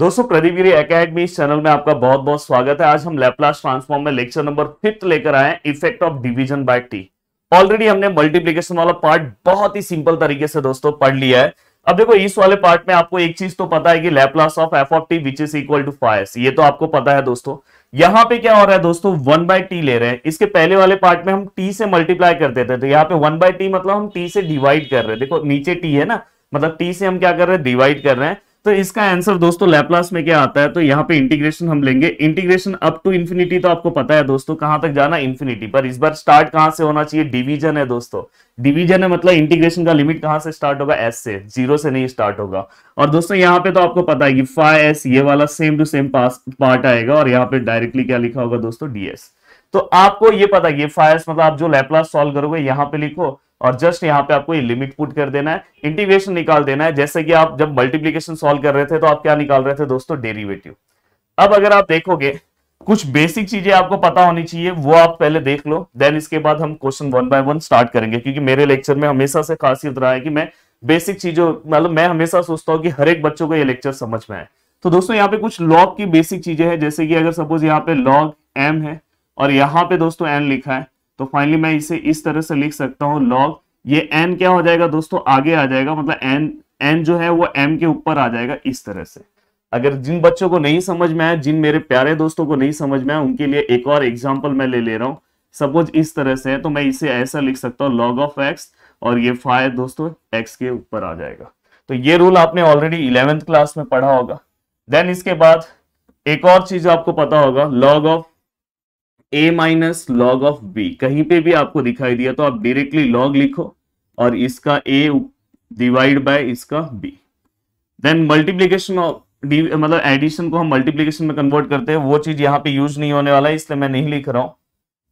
दोस्तों प्रदीपगिरी एकेडमी इस चैनल में आपका बहुत बहुत स्वागत है आज हम लैपलास ट्रांसफॉर्म में लेक्चर नंबर फिफ्थ लेकर आए effect of division by T already हमने मल्टीप्लीकेशन वाला पार्ट बहुत ही सिंपल तरीके से दोस्तों पढ़ लिया है अब देखो इस वाले पार्ट में आपको एक चीज तो पता है कि Laplace of F of T which is equal to five ये तो आपको पता है दोस्तों यहाँ पे क्या हो रहा है दोस्तों वन बाय टी ले रहे हैं इसके पहले वाले पार्ट में हम टी से मल्टीप्लाई करते थे तो यहाँ पे वन बाय टी मतलब हम टी से डिवाइड कर रहे हैं देखो नीचे टी है ना मतलब टी से हम क्या कर रहे हैं डिवाइड कर रहे हैं तो इसका आंसर दोस्तों लैपलास में क्या आता है तो यहाँ पे इंटीग्रेशन हम लेंगे इंटीग्रेशन अप टू इन्फिनिटी तो आपको पता है दोस्तों कहां तक जाना इन्फिनिटी पर इस बार स्टार्ट कहां से होना चाहिए डिवीजन है दोस्तों डिवीजन है मतलब इंटीग्रेशन का लिमिट कहां से स्टार्ट होगा एस से जीरो से नहीं स्टार्ट होगा और दोस्तों यहाँ पे तो आपको पता है कि फाइव एस ये वाला सेम टू सेम पार्ट आएगा और यहाँ पे डायरेक्टली क्या लिखा होगा दोस्तों डीएस तो आपको ये पता ये फाइव मतलब आप जो लैपलास सॉल्व करोगे यहाँ पे लिखो और जस्ट यहाँ पे आपको ये लिमिट पुट कर देना है इंटीग्रेशन निकाल देना है जैसे कि आप जब मल्टीप्लीकेशन सॉल्व कर रहे थे तो आप क्या निकाल रहे थे दोस्तों डेरिवेटिव अब अगर आप देखोगे कुछ बेसिक चीजें आपको पता होनी चाहिए वो आप पहले देख लो देन इसके बाद हम question one by one start करेंगे क्योंकि मेरे लेक्चर में हमेशा से खासियत रहा है कि मैं बेसिक चीजों मतलब मैं हमेशा सोचता हूँ कि हर एक बच्चों को ये लेक्चर समझ में आए तो दोस्तों यहाँ पे कुछ लॉग की बेसिक चीजें हैं जैसे कि अगर सपोज यहाँ पे लॉग एम है और यहाँ पे दोस्तों एन लिखा है तो फाइनली मैं इसे इस तरह से लिख सकता हूँ लॉग ये एन क्या हो जाएगा दोस्तों आगे आ जाएगा मतलब एन एन जो है वो एम के ऊपर आ जाएगा इस तरह से अगर जिन बच्चों को नहीं समझ में आया जिन मेरे प्यारे दोस्तों को नहीं समझ में आया उनके लिए एक और एग्जाम्पल मैं ले ले रहा हूँ सपोज इस तरह से है तो मैं इसे ऐसा लिख सकता हूँ लॉग ऑफ एक्स और ये फाइव दोस्तों एक्स के ऊपर आ जाएगा तो ये रूल आपने ऑलरेडी इलेवेंथ क्लास में पढ़ा होगा देन इसके बाद एक और चीज आपको पता होगा log of a minus log of b कहीं पे भी आपको दिखाई दिया तो आप डायरेक्टली लॉग लिखो और इसका a डिवाइड बाय इसका b देन मल्टीप्लीकेशन ऑफ मतलब एडिशन को हम मल्टीप्लीकेशन में कन्वर्ट करते हैं वो चीज यहाँ पे यूज नहीं होने वाला है इसलिए मैं नहीं लिख रहा हूं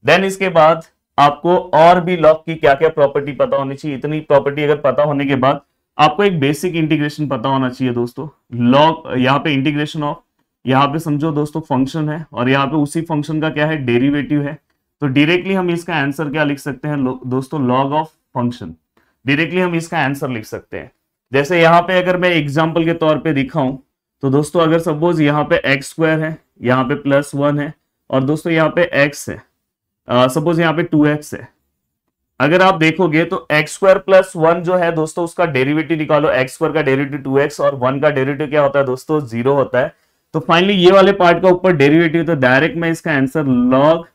देन इसके बाद आपको और भी लॉग की क्या क्या प्रॉपर्टी पता होनी चाहिए इतनी प्रॉपर्टी अगर पता होने के बाद आपको एक बेसिक इंटीग्रेशन पता होना चाहिए दोस्तों लॉग यहाँ पे इंटीग्रेशन ऑफ यहाँ पे समझो दोस्तों फंक्शन है और यहाँ पे उसी फंक्शन का क्या है डेरिवेटिव है तो डायरेक्टली हम इसका आंसर क्या लिख सकते हैं दोस्तों लॉग ऑफ फंक्शन डायरेक्टली हम इसका आंसर लिख सकते हैं जैसे यहाँ पे अगर मैं एग्जाम्पल के तौर पर दिखाऊं तो दोस्तों अगर सपोज यहाँ पे एक्स स्क्वायर है यहाँ पे प्लस वन है और दोस्तों यहाँ पे एक्स है सपोज यहाँ पे टू एक्स है अगर आप देखोगे तो एक्स स्क्वायर प्लस वन जो है दोस्तों उसका डेरिवेटिव निकालो एक्स स्क्वायर का डेरिवेटिव टू एक्स और वन का डेरिवेटिव क्या होता है दोस्तों जीरो होता है तो फाइनली ये वाले पार्ट का ऊपर डेरिवेटिव तो डायरेक्ट मैं इसका answer log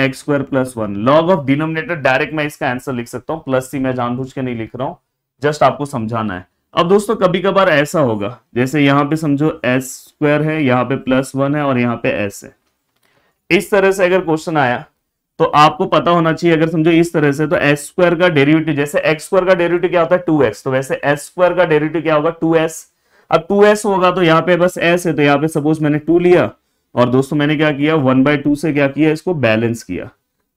x square plus one log of denominator direct मैं इसका आंसर लिख सकता हूँ प्लस सी मैं जानबूझ के नहीं लिख रहा हूँ जस्ट आपको समझाना है अब दोस्तों कभी कभार ऐसा होगा जैसे यहाँ पे समझो एस स्क्वायर है यहाँ पे प्लस वन है और यहाँ पे एस है इस तरह से अगर क्वेश्चन आया तो आपको पता होना चाहिए अगर समझो इस तरह से तो एस स्क्वायर का डेरिवेटिव जैसे एक्स स्क्वायर का डेरिवेटिव क्या होता है टू एक्स तो वैसे एस स्क्वायर का डेरिवेटिव क्या होगा टू एस अब एस होगा तो यहाँ पे बस एस है तो यहाँ पे सपोज मैंने टू लिया और दोस्तों मैंने क्या किया वन बाय टू से क्या किया इसको बैलेंस किया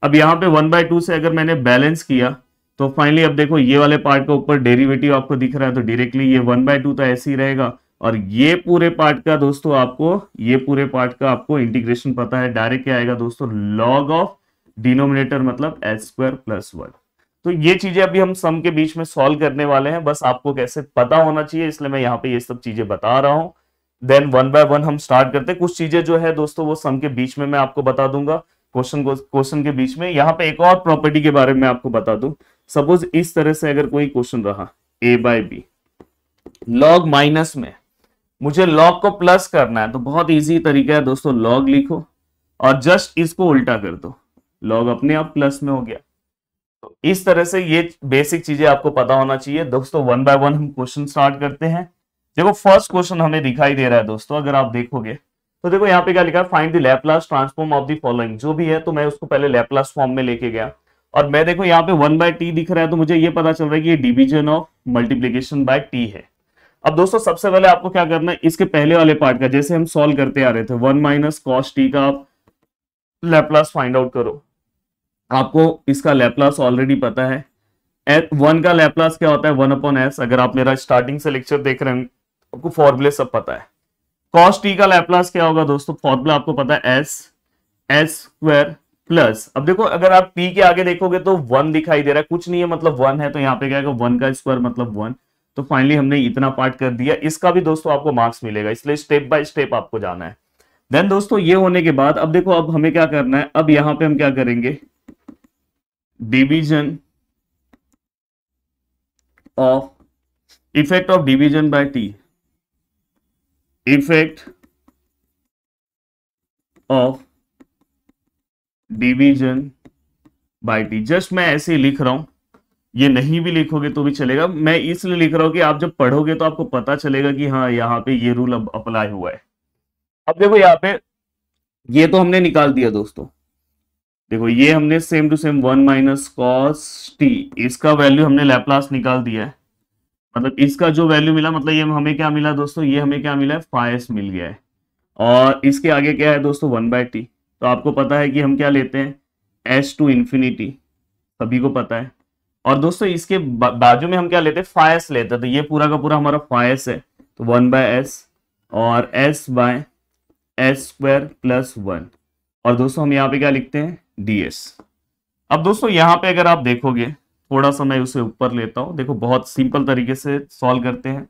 अब यहाँ पे वन बाय टू से अगर मैंने बैलेंस किया तो फाइनली अब देखो ये वाले पार्ट के ऊपर डेरिवेटिव आपको दिख रहा है तो डायरेक्टली ये वन बाय टू तो ऐसे ही रहेगा और ये पूरे पार्ट का दोस्तों आपको ये पूरे पार्ट का आपको इंटीग्रेशन पता है डायरेक्ट क्या आएगा दोस्तों लॉग ऑफ डिनोमिनेटर मतलब एस स्क्वायर प्लस वन तो ये चीजें अभी हम सम के बीच में सॉल्व करने वाले हैं बस आपको कैसे पता होना चाहिए इसलिए मैं यहाँ पे ये सब चीजें बता रहा हूँ देन वन बाय वन हम स्टार्ट करते हैं कुछ चीजें जो है दोस्तों वो सम के बीच में मैं आपको बता दूंगा क्वेश्चन क्वेश्चन के बीच में यहाँ पे एक और प्रॉपर्टी के बारे में आपको बता दू सपोज इस तरह से अगर कोई क्वेश्चन रहा A by B log minus में मुझे लॉग को प्लस करना है तो बहुत ईजी तरीका है दोस्तों लॉग लिखो और जस्ट इसको उल्टा कर दो लॉग अपने आप प्लस में हो गया तो इस तरह से ये बेसिक चीजें आपको पता होना चाहिए दोस्तों वन बाय वन हम क्वेश्चन स्टार्ट करते हैं देखो फर्स्ट क्वेश्चन हमें दिखाई दे रहा है दोस्तों अगर आप देखोगे तो देखो यहाँ पे क्या लिखा है find the Laplace transform of the following जो भी है तो मैं उसको पहले लैपलास फॉर्म में लेके गया और मैं देखो यहाँ पे वन बाय टी दिख रहा है तो मुझे ये पता चल रहा है कि ये division of multiplication by T है अब दोस्तों सबसे पहले आपको क्या करना है इसके पहले वाले पार्ट का जैसे हम सोल्व करते आ रहे थे वन माइनस कॉस टी का आप लैपलास फाइंड आउट करो आपको इसका लेप्लास ऑलरेडी पता है वन का लेप्लास क्या होता है वन अपॉन एस अगर आप मेरा स्टार्टिंग से लेक्चर देख रहे होंगे आपको फॉर्मूले सब पता है कॉस टी का लेप्लास क्या होगा दोस्तों फॉर्मूला आपको पता है एस एस स्क्वायर प्लस अब देखो अगर आप टी के आगे देखोगे तो वन दिखाई दे रहा है कुछ नहीं है मतलब वन है तो यहाँ पे क्या वन का स्क्वायर मतलब वन तो फाइनली हमने इतना पार्ट कर दिया इसका भी दोस्तों आपको मार्क्स मिलेगा इसलिए स्टेप बाय स्टेप आपको जाना है देन दोस्तों ये होने के बाद अब देखो अब हमें क्या करना है अब यहाँ पे हम क्या करेंगे division of effect of division by t effect of division by T just मैं ऐसे ही लिख रहा हूं ये नहीं भी लिखोगे तो भी चलेगा मैं इसलिए लिख रहा हूं कि आप जब पढ़ोगे तो आपको पता चलेगा कि हाँ यहां पे ये रूल अब अप्लाई हुआ है अब देखो यहाँ पे ये तो हमने निकाल दिया दोस्तों देखो ये हमने same to same one minus cos T इसका वैल्यू हमने लैपलास निकाल दिया है मतलब इसका जो वैल्यू मिला मतलब ये हमें क्या मिला दोस्तों ये हमें क्या मिला है फाइस मिल गया है और इसके आगे क्या है दोस्तों वन बाय टी तो आपको पता है कि हम क्या लेते हैं एस टू इन्फिनिटी सभी को पता है और दोस्तों इसके बा, बाजू में हम क्या लेते हैं फाइस लेते हैं तो ये पूरा का पूरा हमारा फाइस है तो वन बाय एस और S by S square plus one और दोस्तों हम यहाँ पे क्या लिखते हैं डीएस अब दोस्तों यहाँ पे अगर आप देखोगे थोड़ा सा मैं उसे ऊपर लेता हूं देखो बहुत सिंपल तरीके से सॉल्व करते हैं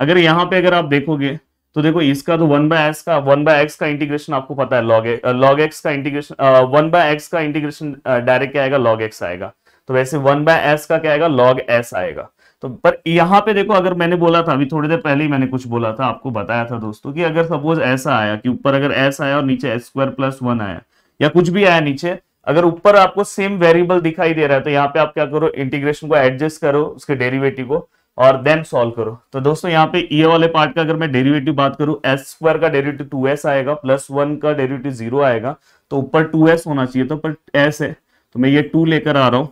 अगर यहाँ पे अगर आप देखोगे तो देखो इसका तो वन बाय एक्स का वन बाय एक्स का इंटीग्रेशन आपको पता है लॉग लॉग एक्स का इंटीग्रेशन वन बाय एक्स का इंटीग्रेशन डायरेक्ट क्या आएगा लॉग एक्स आएगा तो वैसे वन बाय एस का क्या आएगा लॉग एस आएगा तो पर यहां पे देखो अगर मैंने बोला था अभी थोड़ी देर पहले ही मैंने कुछ बोला था आपको बताया था दोस्तों कि अगर सपोज ऐसा आया कि ऊपर अगर एस आया और नीचे एस स्क्वायर प्लस वन आया या कुछ भी आया नीचे अगर ऊपर आपको सेम वेरिएबल दिखाई दे रहा है तो यहाँ पे आप क्या करो इंटीग्रेशन को एडजस्ट करो उसके डेरिवेटिव को और देन सॉल्व करो तो दोस्तों यहाँ पे ये वाले पार्ट का अगर मैं डेरिवेटिव बात करूं एस स्क्वायर का डेरिवेटिव टू एस आएगा प्लस वन का डेरिवेटिव जीरो आएगा तो ऊपर टू एस होना चाहिए तो पर एस है तो मैं ये टू लेकर आ रहा हूं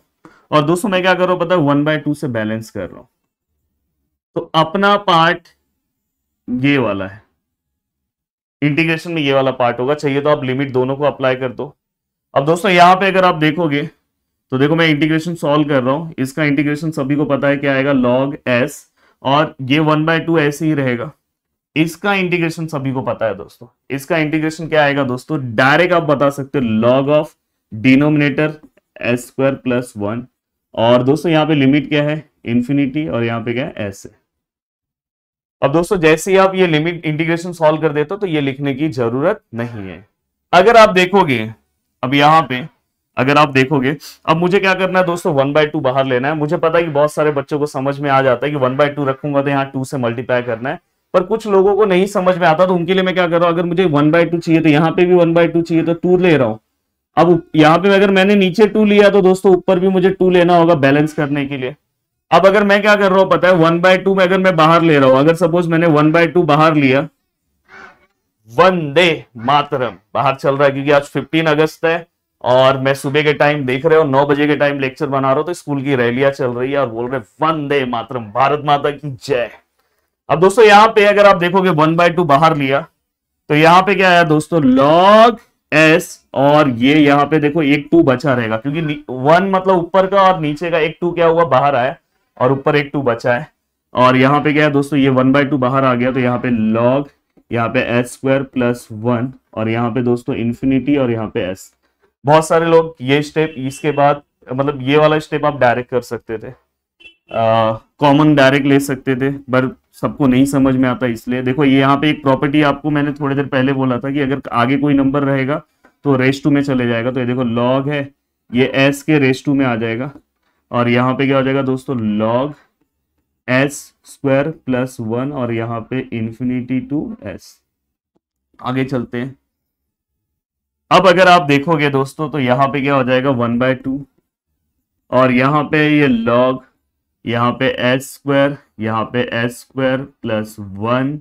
और दोस्तों मैं क्या कर रहा हूं पता वन बाय टू से बैलेंस कर रहा हूं तो अपना पार्ट ये वाला है इंटीग्रेशन में ये वाला पार्ट होगा चाहिए तो आप लिमिट दोनों को अप्लाई कर दो अब दोस्तों यहां पे अगर आप देखोगे तो देखो मैं इंटीग्रेशन सॉल्व कर रहा हूं इसका इंटीग्रेशन सभी को पता है क्या आएगा लॉग एस और ये वन बाय टू ऐसे ही रहेगा इसका इंटीग्रेशन सभी को पता है दोस्तों इसका इंटीग्रेशन क्या आएगा दोस्तों डायरेक्ट आप बता सकते हो log of denominator s square plus one और दोस्तों यहाँ पे लिमिट क्या है इन्फिनिटी और यहाँ पे क्या है एस है अब दोस्तों जैसे ही आप ये लिमिट इंटीग्रेशन सॉल्व कर देते हो तो ये लिखने की जरूरत नहीं है अगर आप देखोगे अब यहाँ पे अगर आप देखोगे अब मुझे क्या करना है दोस्तों वन बाय टू बाहर लेना है मुझे पता है कि बहुत सारे बच्चों को समझ में आ जाता है कि वन बाय टू रखूंगा तो यहाँ टू से मल्टीप्लाई करना है पर कुछ लोगों को नहीं समझ में आता तो उनके लिए मैं क्या कर रहा हूँ अगर मुझे वन बाय टू चाहिए तो यहाँ पे भी वन बाय टू चाहिए तो टू ले रहा हूँ अब यहां पे अगर मैंने नीचे टू लिया तो दोस्तों ऊपर भी मुझे टू लेना होगा बैलेंस करने के लिए अब अगर मैं क्या कर रहा हूं पता है वन बाय टू में अगर मैं बाहर ले रहा हूं अगर सपोज मैंने वन बाय टू बाहर लिया वन डे मातरम बाहर चल रहा है क्योंकि आज फिफ्टीन अगस्त है और मैं सुबह के टाइम देख रहे हो नौ बजे के टाइम लेक्चर बना रहा हूं तो स्कूल की रैलियां चल रही है और बोल रहे वन डे मातरम भारत माता की जय अब दोस्तों यहाँ पे अगर आप देखोगे वन बाय टू बाहर लिया तो यहां पे क्या आया दोस्तों लॉग एस और ये यहाँ पे देखो एक टू बचा रहेगा क्योंकि वन मतलब ऊपर का और नीचे का एक टू क्या हुआ बाहर आया और ऊपर एक टू बचा है और यहाँ पे क्या है दोस्तों ये वन बाय टू बाहर आ गया तो यहाँ पे लॉग यहाँ पे एस स्क्वायर प्लस वन और यहाँ पे दोस्तों इन्फिनिटी और यहाँ पे एस बहुत सारे लोग ये स्टेप इसके बाद मतलब ये वाला स्टेप आप डायरेक्ट कर सकते थे कॉमन डायरेक्ट ले सकते थे पर सबको नहीं समझ में आता इसलिए देखो ये यहाँ पे एक प्रॉपर्टी आपको मैंने थोड़ी देर पहले बोला था कि अगर आगे कोई नंबर रहेगा तो रेस टू में चले जाएगा तो ये देखो लॉग है ये एस के रेस टू में आ जाएगा और यहाँ पे क्या हो जाएगा दोस्तों log S square plus one और यहाँ पे इन्फिनिटी टू एस आगे चलते हैं अब अगर आप देखोगे दोस्तों तो यहाँ पे क्या हो जाएगा वन बाय टू और यहाँ पे ये लॉग यहाँ पे एस स्क्वायर यहाँ पे एस स्क्वायर प्लस वन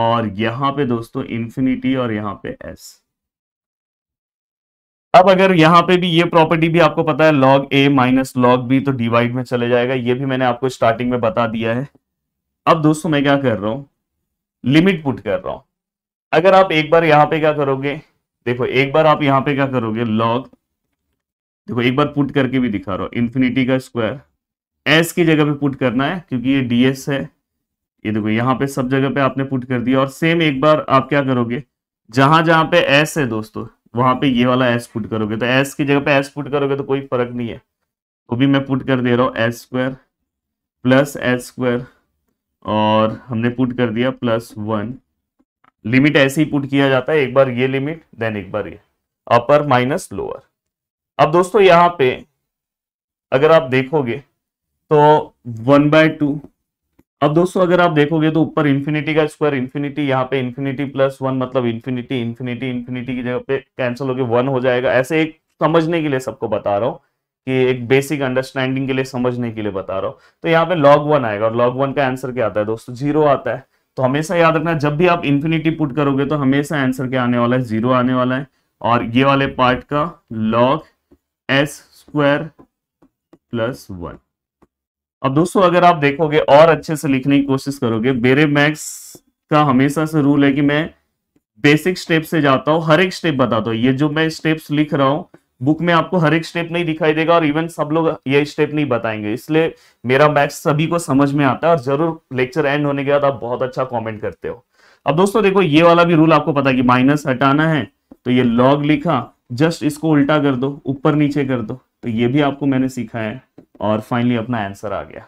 और यहाँ पे दोस्तों इन्फिनिटी और यहाँ पे एस अब अगर यहाँ पे भी ये प्रॉपर्टी भी आपको पता है log a minus log b तो डिवाइड में चले जाएगा ये भी मैंने आपको स्टार्टिंग में बता दिया है अब दोस्तों मैं क्या कर रहा हूँ लिमिट पुट कर रहा हूं अगर आप एक बार यहाँ पे क्या करोगे देखो एक बार आप यहाँ पे क्या करोगे लॉग देखो एक बार पुट करके भी दिखा रहा हूं इन्फिनिटी का स्क्वायर एस की जगह पे पुट करना है क्योंकि ये डीएस है ये देखो यहाँ पे सब जगह पे आपने पुट कर दिया और सेम एक बार आप क्या करोगे जहां जहां पे एस है दोस्तों वहां पे ये वाला एस पुट करोगे तो एस की जगह पे एस पुट करोगे तो कोई फर्क नहीं है तो भी मैं पुट कर दे रहा हूँ s square plus s square और हमने पुट कर दिया प्लस वन लिमिट ऐसे ही पुट किया जाता है एक बार ये लिमिट देन एक बार ये अपर माइनस लोअर अब दोस्तों यहाँ पे अगर आप देखोगे तो वन बाय टू अब दोस्तों अगर आप देखोगे तो ऊपर इन्फिनिटी का स्क्वायर इन्फिनिटी यहाँ पे इन्फिनिटी प्लस वन मतलब इन्फिनिटी इन्फिनिटी इन्फिनिटी की जगह पे कैंसिल होकर वन हो जाएगा ऐसे एक समझने के लिए सबको बता रहा हूँ कि एक बेसिक अंडरस्टैंडिंग के लिए समझने के लिए बता रहा हूँ तो यहाँ पे लॉग वन आएगा और लॉग वन का आंसर क्या आता है दोस्तों जीरो आता है तो हमेशा याद रखना जब भी आप इन्फिनिटी पुट करोगे तो हमेशा आंसर क्या आने वाला है जीरो आने वाला है और ये वाले पार्ट का log S square plus one अब दोस्तों अगर आप देखोगे और अच्छे से लिखने की कोशिश करोगे बेरे मैक्स का हमेशा से रूल है कि मैं बेसिक स्टेप से जाता हूँ हर एक स्टेप बताता हूँ ये जो मैं स्टेप्स लिख रहा हूँ बुक में आपको हर एक स्टेप नहीं दिखाई देगा और इवन सब लोग ये स्टेप नहीं बताएंगे इसलिए मेरा मैथ्स सभी को समझ में आता है और जरूर लेक्चर एंड होने के बाद आप बहुत अच्छा कमेंट करते हो अब दोस्तों देखो ये वाला भी रूल आपको पता है कि माइनस हटाना है तो ये लॉग लिखा जस्ट इसको उल्टा कर दो ऊपर नीचे कर दो तो ये भी आपको मैंने सीखा है और फाइनली अपना आंसर आ गया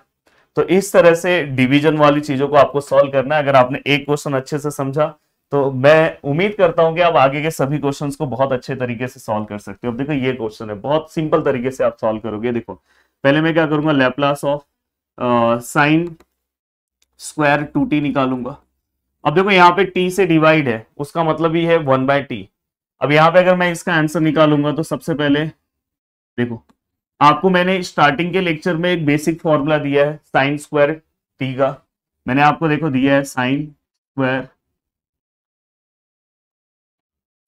तो इस तरह से डिवीजन वाली चीजों को आपको सॉल्व करना है अगर आपने एक क्वेश्चन अच्छे से समझा तो मैं उम्मीद करता हूं कि आप आगे के सभी क्वेश्चंस को बहुत अच्छे तरीके से सॉल्व कर सकते हो अब देखो ये क्वेश्चन है बहुत सिंपल तरीके से आप सॉल्व करोगे देखो पहले मैं क्या करूंगा Laplace of sine square two t निकालूंगा अब देखो यहाँ पे टी से डिवाइड है उसका मतलब ये है वन बाय टी अब यहाँ पे अगर मैं इसका आंसर निकालूंगा तो सबसे पहले देखो आपको मैंने स्टार्टिंग के लेक्चर में एक बेसिक फॉर्मूला दिया है साइन स्क्वायर टी का मैंने आपको देखो दिया है sine square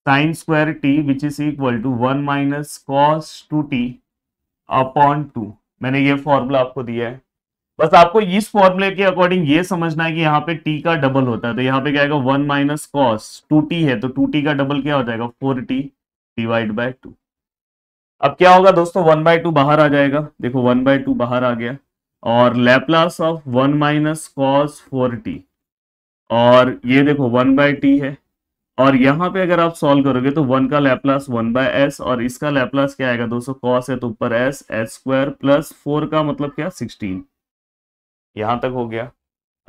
sine square t which is equal to one minus cos two T upon two मैंने ये फॉर्मूला आपको दिया है बस आपको इस फॉर्मूले के अकॉर्डिंग ये समझना है कि यहाँ पे टी का डबल होता है तो यहाँ पे क्या आएगा one minus cos two t है तो टू टी का डबल क्या हो जाएगा four t divide by two अब क्या होगा दोस्तों वन बाय टू बाहर आ जाएगा देखो वन बाय टू बाहर आ गया और Laplace of one minus cos four t और ये देखो वन बाय टी है और यहां पे अगर आप सॉल्व करोगे तो वन का लैपलास वन बाय एस और इसका लैपलास क्या आएगा दोस्तों कॉस है तो ऊपर s S square plus four का मतलब क्या सिक्सटीन यहां तक हो गया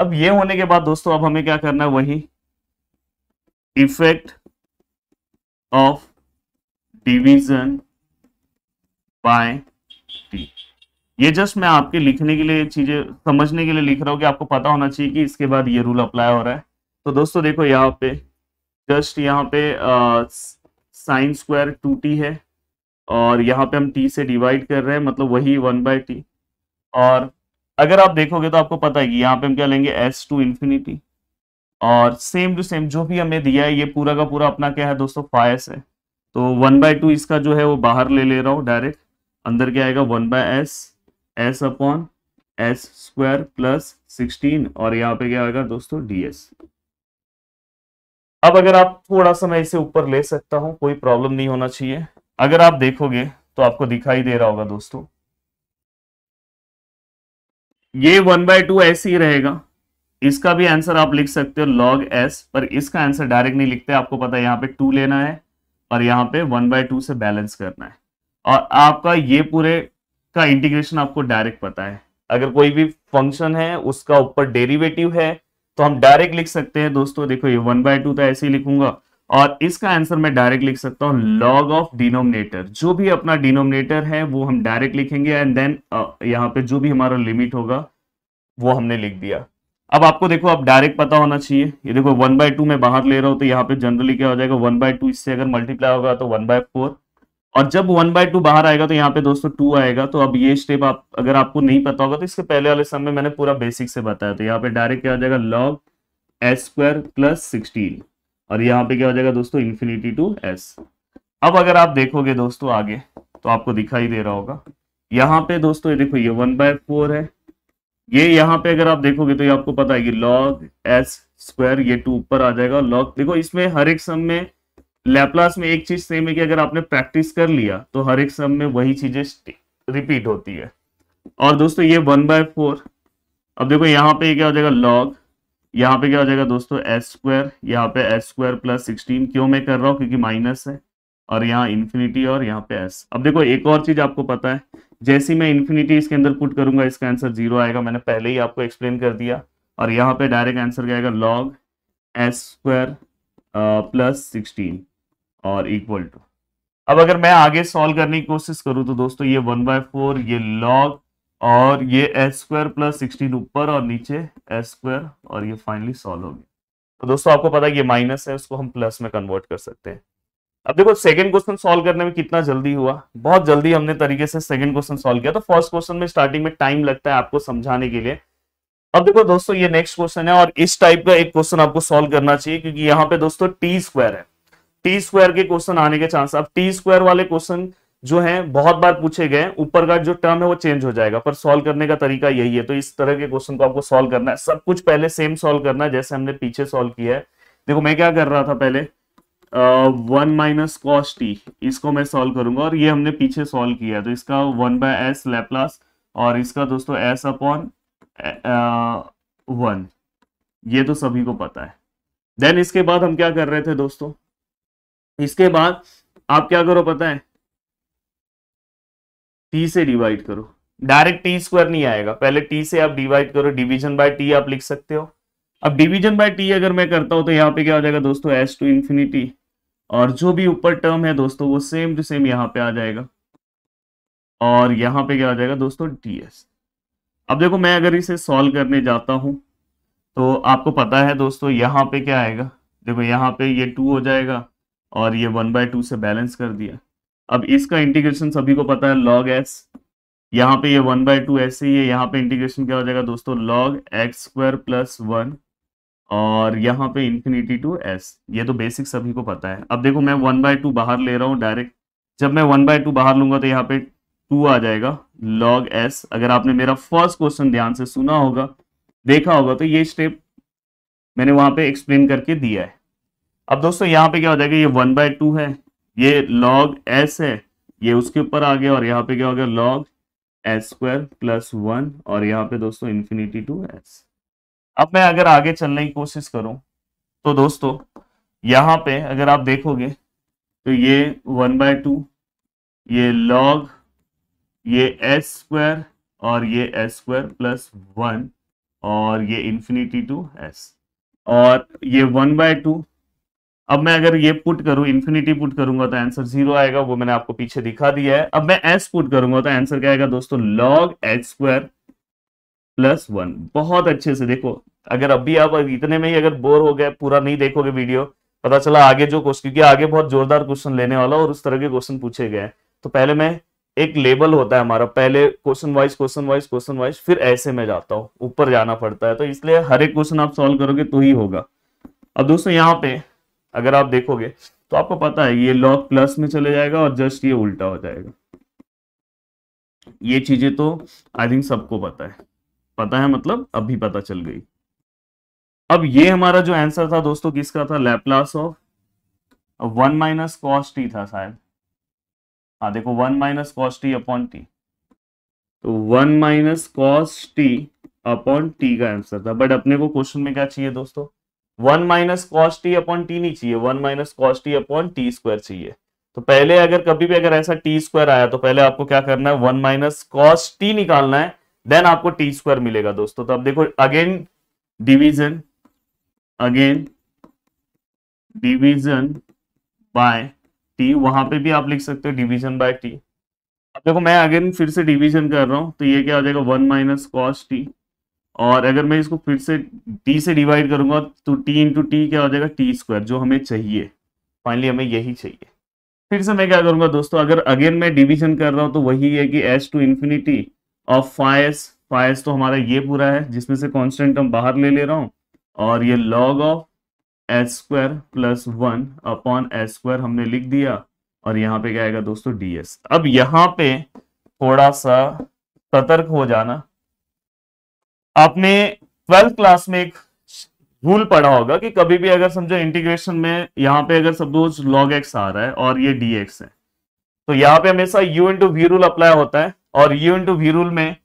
अब ये होने के बाद दोस्तों अब हमें क्या करना है वही effect of division by t ये जस्ट मैं आपके लिखने के लिए चीजें समझने के लिए लिख रहा हूँ कि आपको पता होना चाहिए कि इसके बाद ये रूल अप्लाई हो रहा है तो दोस्तों देखो यहाँ पे जस्ट यहाँ पे साइन स्क्वायर टू टी है और यहाँ पे हम टी से डिवाइड कर रहे हैं मतलब वही वन बाय टी और अगर आप देखोगे तो आपको पता है कि यहाँ पे हम क्या लेंगे एस टू इन्फिनिटी और सेम टू सेम जो भी हमें दिया है ये पूरा का पूरा अपना क्या है दोस्तों फाइस है तो वन बाय टू इसका जो है वो बाहर ले ले रहा हूँ डायरेक्ट अंदर क्या आएगा one by s s upon S square plus sixteen और यहाँ पे क्या आएगा दोस्तों डीएस अब अगर आप थोड़ा सा मैं इसे ऊपर ले सकता हूं कोई प्रॉब्लम नहीं होना चाहिए अगर आप देखोगे तो आपको दिखाई दे रहा होगा दोस्तों ये वन बाय टू ऐसे ही रहेगा इसका भी आंसर आप लिख सकते हो लॉग एस पर इसका आंसर डायरेक्ट नहीं लिखते आपको पता है यहां पे टू लेना है और यहां पे वन बाय टू से बैलेंस करना है और आपका ये पूरे का इंटीग्रेशन आपको डायरेक्ट पता है अगर कोई भी फंक्शन है उसका ऊपर डेरिवेटिव है तो हम डायरेक्ट लिख सकते हैं दोस्तों देखो ये वन बाय टू तो ऐसे ही लिखूंगा और इसका आंसर मैं डायरेक्ट लिख सकता हूँ लॉग ऑफ डिनोमिनेटर जो भी अपना डिनोमिनेटर है वो हम डायरेक्ट लिखेंगे एंड देन यहाँ पे जो भी हमारा लिमिट होगा वो हमने लिख दिया अब आपको देखो आप डायरेक्ट पता होना चाहिए ये देखो वन बाय टू मैं बाहर ले रहा हूँ तो यहाँ पे जनरली क्या हो जाएगा वन बाय टू इससे अगर मल्टीप्लाई होगा तो वन बाय फोर और जब वन बाय टू बाहर आएगा तो यहाँ पे दोस्तों टू आएगा तो अब ये स्टेप आप अगर आपको नहीं पता होगा तो इसके पहले वाले समय मैंने पूरा बेसिक से बताया तो यहाँ पे डायरेक्ट क्या हो जाएगा log S square plus sixteen और यहाँ पे क्या हो जाएगा दोस्तों इन्फिनिटी टू एस अब अगर आप देखोगे दोस्तों आगे तो आपको दिखाई दे रहा होगा यहाँ पे दोस्तों ये देखो ये वन बाय फोर है ये यहाँ पे अगर आप देखोगे तो ये आपको पता है कि लॉग एस स्क्वायर ये टू ऊपर आ जाएगा लॉग देखो इसमें हर एक सम में लैपलास में एक चीज सेम है कि अगर आपने प्रैक्टिस कर लिया तो हर एक सम में वही चीजें रिपीट होती है और दोस्तों ये वन बाय फोर अब देखो यहाँ पे क्या हो जाएगा लॉग यहाँ पे क्या हो जाएगा दोस्तों एस स्क्वायर यहाँ पे एस स्क्वायर प्लस सिक्सटीन क्यों मैं कर रहा हूँ क्योंकि माइनस है और यहाँ इन्फिनिटी और यहाँ पे एस अब देखो एक और चीज आपको पता है जैसे मैं इन्फिनिटी इसके अंदर पुट करूंगा इसका आंसर जीरो आएगा मैंने पहले ही आपको एक्सप्लेन कर दिया और यहाँ पे डायरेक्ट आंसर क्या आएगा log S square plus sixteen और इक्वल टू अब अगर मैं आगे सॉल्व करने की कोशिश करूं तो दोस्तों ये वन बाय फोर ये लॉग और ये एस स्क्वायर प्लस सिक्सटीन ऊपर और नीचे एस स्क्वायर और ये फाइनली सॉल्व हो गया तो दोस्तों आपको पता है ये माइनस है उसको हम प्लस में कन्वर्ट कर सकते हैं अब देखो सेकंड क्वेश्चन सॉल्व करने में कितना जल्दी हुआ बहुत जल्दी हमने तरीके से सेकंड क्वेश्चन सॉल्व किया तो फर्स्ट क्वेश्चन में स्टार्टिंग में टाइम लगता है आपको समझाने के लिए अब देखो दोस्तों ये नेक्स्ट क्वेश्चन है और इस टाइप का एक क्वेश्चन आपको सॉल्व करना चाहिए क्योंकि यहाँ पे दोस्तों टी स्क्वायर है टी स्क्वायर के क्वेश्चन आने के चांस अब टी स्क्वायर वाले क्वेश्चन जो है बहुत बार पूछे गए ऊपर का जो टर्म है वो चेंज हो जाएगा पर सॉल्व करने का तरीका यही है तो इस तरह के क्वेश्चन को आपको सॉल्व करना है सब कुछ पहले सेम सॉल्व करना है जैसे हमने पीछे सॉल्व किया है देखो मैं क्या कर रहा था पहले वन माइनस कॉस टी इसको मैं सॉल्व करूंगा और ये हमने पीछे सॉल्व किया तो इसका वन बाय एस लेप्लास और इसका दोस्तों एस अपॉन वन ये तो सभी को पता है देन इसके बाद हम क्या कर रहे थे दोस्तों इसके बाद आप क्या करो पता है टी से डिवाइड करो डायरेक्ट टी स्क्वायर नहीं आएगा पहले टी से आप डिवाइड करो डिवीजन बाय टी आप लिख सकते हो अब डिवीजन बाय टी अगर मैं करता हूं तो यहाँ पे क्या हो जाएगा दोस्तों एस टू इंफिनिटी और जो भी ऊपर टर्म है दोस्तों वो सेम टू सेम यहाँ पे आ जाएगा और यहाँ पे क्या आ जाएगा दोस्तों डी एस अब देखो मैं अगर इसे सॉल्व करने जाता हूँ तो आपको पता है दोस्तों यहाँ पे क्या आएगा देखो यहाँ पे ये टू हो जाएगा और ये वन बाय टू से बैलेंस कर दिया अब इसका इंटीग्रेशन सभी को पता है लॉग एस यहाँ पे ये वन बाय टू ऐसे ही है यहाँ पे इंटीग्रेशन क्या हो जाएगा दोस्तों log x square plus one और यहाँ पे इंफिनिटी टू एस ये तो बेसिक सभी को पता है अब देखो मैं वन बाय टू बाहर ले रहा हूँ डायरेक्ट जब मैं वन बाय टू बाहर लूंगा तो यहाँ पे टू आ जाएगा लॉग एस अगर आपने मेरा फर्स्ट क्वेश्चन ध्यान से सुना होगा देखा होगा तो ये स्टेप मैंने वहां पे एक्सप्लेन करके दिया है अब दोस्तों यहाँ पे क्या हो जाएगा ये वन बाय टू है ये लॉग एस है ये उसके ऊपर आ गया और यहाँ पे क्या हो गया log S square plus one और यहाँ पे दोस्तों इन्फिनिटी टू एस अब मैं अगर आगे चलने की कोशिश करूं तो दोस्तों यहाँ पे अगर आप देखोगे तो ये वन बाय टू ये लॉग ये एस स्क्वायर और ये एस स्क्वायर प्लस वन और ये इन्फिनिटी टू एस और ये वन बाय टू अब मैं अगर ये पुट करूं इन्फिनिटी पुट करूंगा तो आंसर जीरो आएगा वो मैंने आपको पीछे दिखा दिया है अब मैं एस पुट करूंगा तो आंसर क्या आएगा दोस्तों log H square plus one बहुत अच्छे से देखो अगर अभी आप इतने में ही अगर बोर हो गए पूरा नहीं देखोगे वीडियो पता चला आगे जो क्वेश्चन क्योंकि आगे बहुत जोरदार क्वेश्चन लेने वाला और उस तरह के क्वेश्चन पूछे गए तो पहले मैं एक लेबल होता है हमारा पहले question wise question wise question wise फिर ऐसे में जाता हूँ ऊपर जाना पड़ता है तो इसलिए हर एक क्वेश्चन आप सॉल्व करोगे तो ही होगा अब दोस्तों यहाँ पे अगर आप देखोगे तो आपको पता है ये लॉग प्लस में चले जाएगा और जस्ट ये उल्टा हो जाएगा ये चीजें तो आई थिंक सबको पता है पता है मतलब अब भी पता चल गई अब ये हमारा जो आंसर था दोस्तों किसका था Laplace of one minus cos t था शायद हाँ देखो one minus cos t upon t तो one minus cos t upon t का आंसर था बट अपने को क्वेश्चन में क्या चाहिए दोस्तों one minus cos t upon t नहीं चाहिए one minus cos t upon t square चाहिए तो पहले अगर कभी भी अगर ऐसा टी स्क्वायर आया तो पहले आपको क्या करना है वन माइनस कॉस टी निकालना है देन आपको टी स्क्वायर मिलेगा दोस्तों तो अब देखो again division again division by t वहां पे भी आप लिख सकते हो डिवीजन बाय टी अब देखो मैं अगेन फिर से डिवीजन कर रहा हूं तो ये क्या हो जाएगा वन माइनस कॉस टी और अगर मैं इसको फिर से टी से डिवाइड करूंगा तो टी इंटू टी क्या हो जाएगा टी स्क्वायर जो हमें चाहिए फाइनली हमें यही चाहिए फिर से मैं क्या करूंगा दोस्तों अगर अगेन मैं डिवीजन कर रहा हूं तो वही है कि एस टू इन्फिनिटी ऑफ फाइस फाइस तो हमारा ये पूरा है जिसमें से कॉन्स्टेंट हम बाहर ले ले रहा हूँ और ये log of s square plus one upon S square हमने लिख दिया और यहाँ पे क्या आएगा दोस्तों डी एस अब यहाँ पे थोड़ा सा सतर्क हो जाना आपने ट्वेल्थ क्लास में एक रूल पढ़ा होगा कि कभी भी अगर समझो इंटीग्रेशन में यहाँ पे अगर सपोज लॉग एक्स आ रहा है और ये डी एक्स है तो यहाँ पे हमेशा u into v rule apply होता है और यू इंटू वी रूल में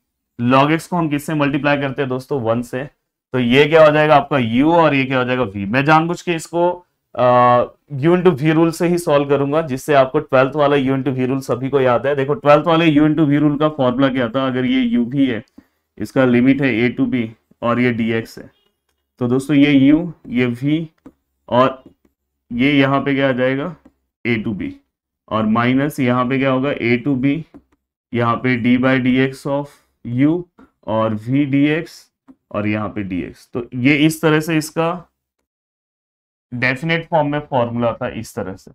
लॉग एक्स को हम किससे मल्टीप्लाई करते हैं दोस्तों वन से तो ये क्या हो जाएगा आपका यू और ये क्या हो जाएगा वी मैं जानबूझ के इसको यू इंटू वी रूल से ही सॉल्व करूंगा जिससे आपको ट्वेल्थ वाला यू इंटू वी रूल सभी को याद है देखो ट्वेल्थ वाले यू इंटू वी रूल का फॉर्मूला क्या था अगर ये यू भी है इसका लिमिट है ए टू बी और ये डी एक्स है तो दोस्तों ये यू ये वी और ये यहाँ पे क्या आ जाएगा ए टू बी और माइनस यहाँ पे क्या होगा ए टू बी यहाँ पे d by d x of u और वी डी एक्स और यहाँ पे डी एक्स तो ये इस तरह से इसका डेफिनेट फॉर्म में फॉर्मूला था इस तरह से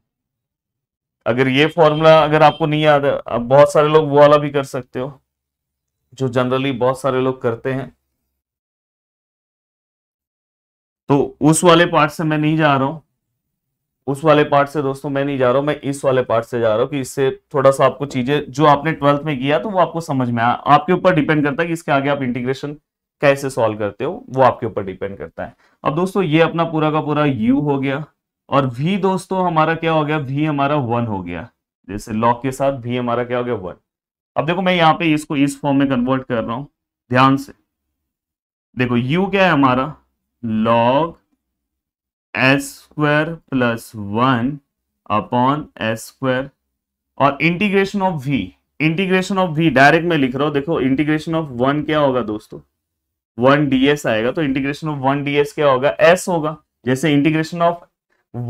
अगर ये फॉर्मूला अगर आपको नहीं याद है आप बहुत सारे लोग वो वाला भी कर सकते हो जो जनरली बहुत सारे लोग करते हैं तो उस वाले पार्ट से मैं नहीं जा रहा हूं उस वाले पार्ट से दोस्तों मैं नहीं जा रहा हूं मैं इस वाले पार्ट से जा रहा हूं कि इससे थोड़ा सा आपको चीजें जो आपने ट्वेल्थ में किया तो वो आपको समझ में आया आपके ऊपर डिपेंड करता है कि इसके आगे आप इंटीग्रेशन कैसे सॉल्व करते हो वो आपके ऊपर डिपेंड करता है अब दोस्तों ये अपना पूरा का पूरा यू हो गया और वी दोस्तों हमारा क्या हो गया वी हमारा वन हो गया जैसे लॉक के साथ भी हमारा क्या हो गया वन अब देखो मैं यहाँ पे इसको इस फॉर्म में कन्वर्ट कर रहा हूं ध्यान से देखो u क्या है हमारा log s square plus one upon S square और integration of v integration of v direct में लिख रहा हूं देखो इंटीग्रेशन ऑफ वन क्या होगा दोस्तों वन ds आएगा तो इंटीग्रेशन ऑफ वन ds क्या होगा s होगा जैसे इंटीग्रेशन ऑफ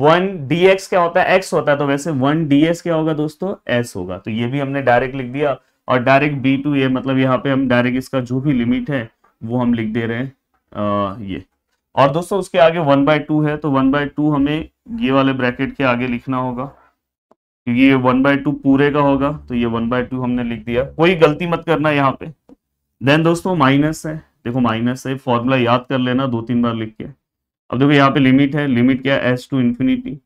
वन डी क्या होता है एक्स होता है तो वैसे वन डी क्या होगा दोस्तों एस होगा तो ये भी हमने डायरेक्ट लिख दिया और डायरेक्ट बी टू ए मतलब यहाँ पे हम डायरेक्ट इसका जो भी लिमिट है वो हम लिख दे रहे हैं आ, ये और दोस्तों उसके आगे वन बाय टू है तो वन बाय टू हमें ये वाले ब्रैकेट के आगे लिखना होगा क्योंकि ये वन बाय टू पूरे का होगा तो ये वन बाय टू हमने लिख दिया कोई गलती मत करना यहाँ पे देन दोस्तों माइनस है देखो माइनस है फॉर्मूला याद कर लेना दो तीन बार लिख के अब देखो यहाँ पे लिमिट है लिमिट क्या है s to infinity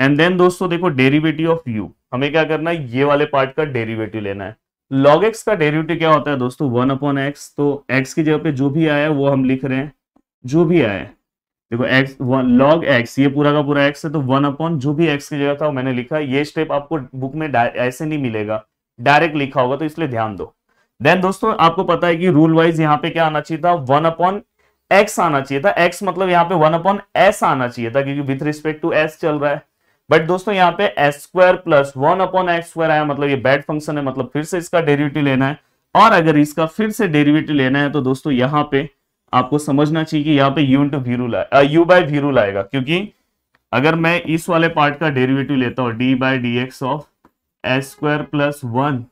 and then दोस्तों देखो डेरिवेटिव ऑफ यू हमें क्या करना है ये वाले पार्ट का डेरिवेटिव लेना है लॉग एक्स का डेरिवेटिव क्या होता है दोस्तों वन अपॉन एक्स तो एक्स की जगह पे जो भी आया वो हम लिख रहे हैं जो भी आया देखो एक्स लॉग एक्स ये पूरा का पूरा एक्स है तो वन अपॉन जो भी एक्स की जगह था वो मैंने लिखा ये स्टेप आपको बुक में ऐसे नहीं मिलेगा डायरेक्ट लिखा होगा तो इसलिए ध्यान दो देन दोस्तों आपको पता है कि रूल वाइज यहाँ पे क्या आना चाहिए था वन अपॉन एक्स आना चाहिए था एक्स मतलब यहाँ पे वन अपॉन एस आना चाहिए था क्योंकि विथ रिस्पेक्ट टू एस चल रहा है बट दोस्तों यहाँ पे s square plus one upon x square आया मतलब ये बैड फंक्शन है मतलब फिर से इसका डेरिवेटिव लेना है और अगर इसका फिर से डेरिवेटिव लेना है तो दोस्तों यहाँ पे आपको समझना चाहिए कि यहाँ पे u into v rule u by v rule आएगा क्योंकि अगर मैं इस वाले पार्ट का डेरिवेटिव लेता हूँ d by d x of s square plus one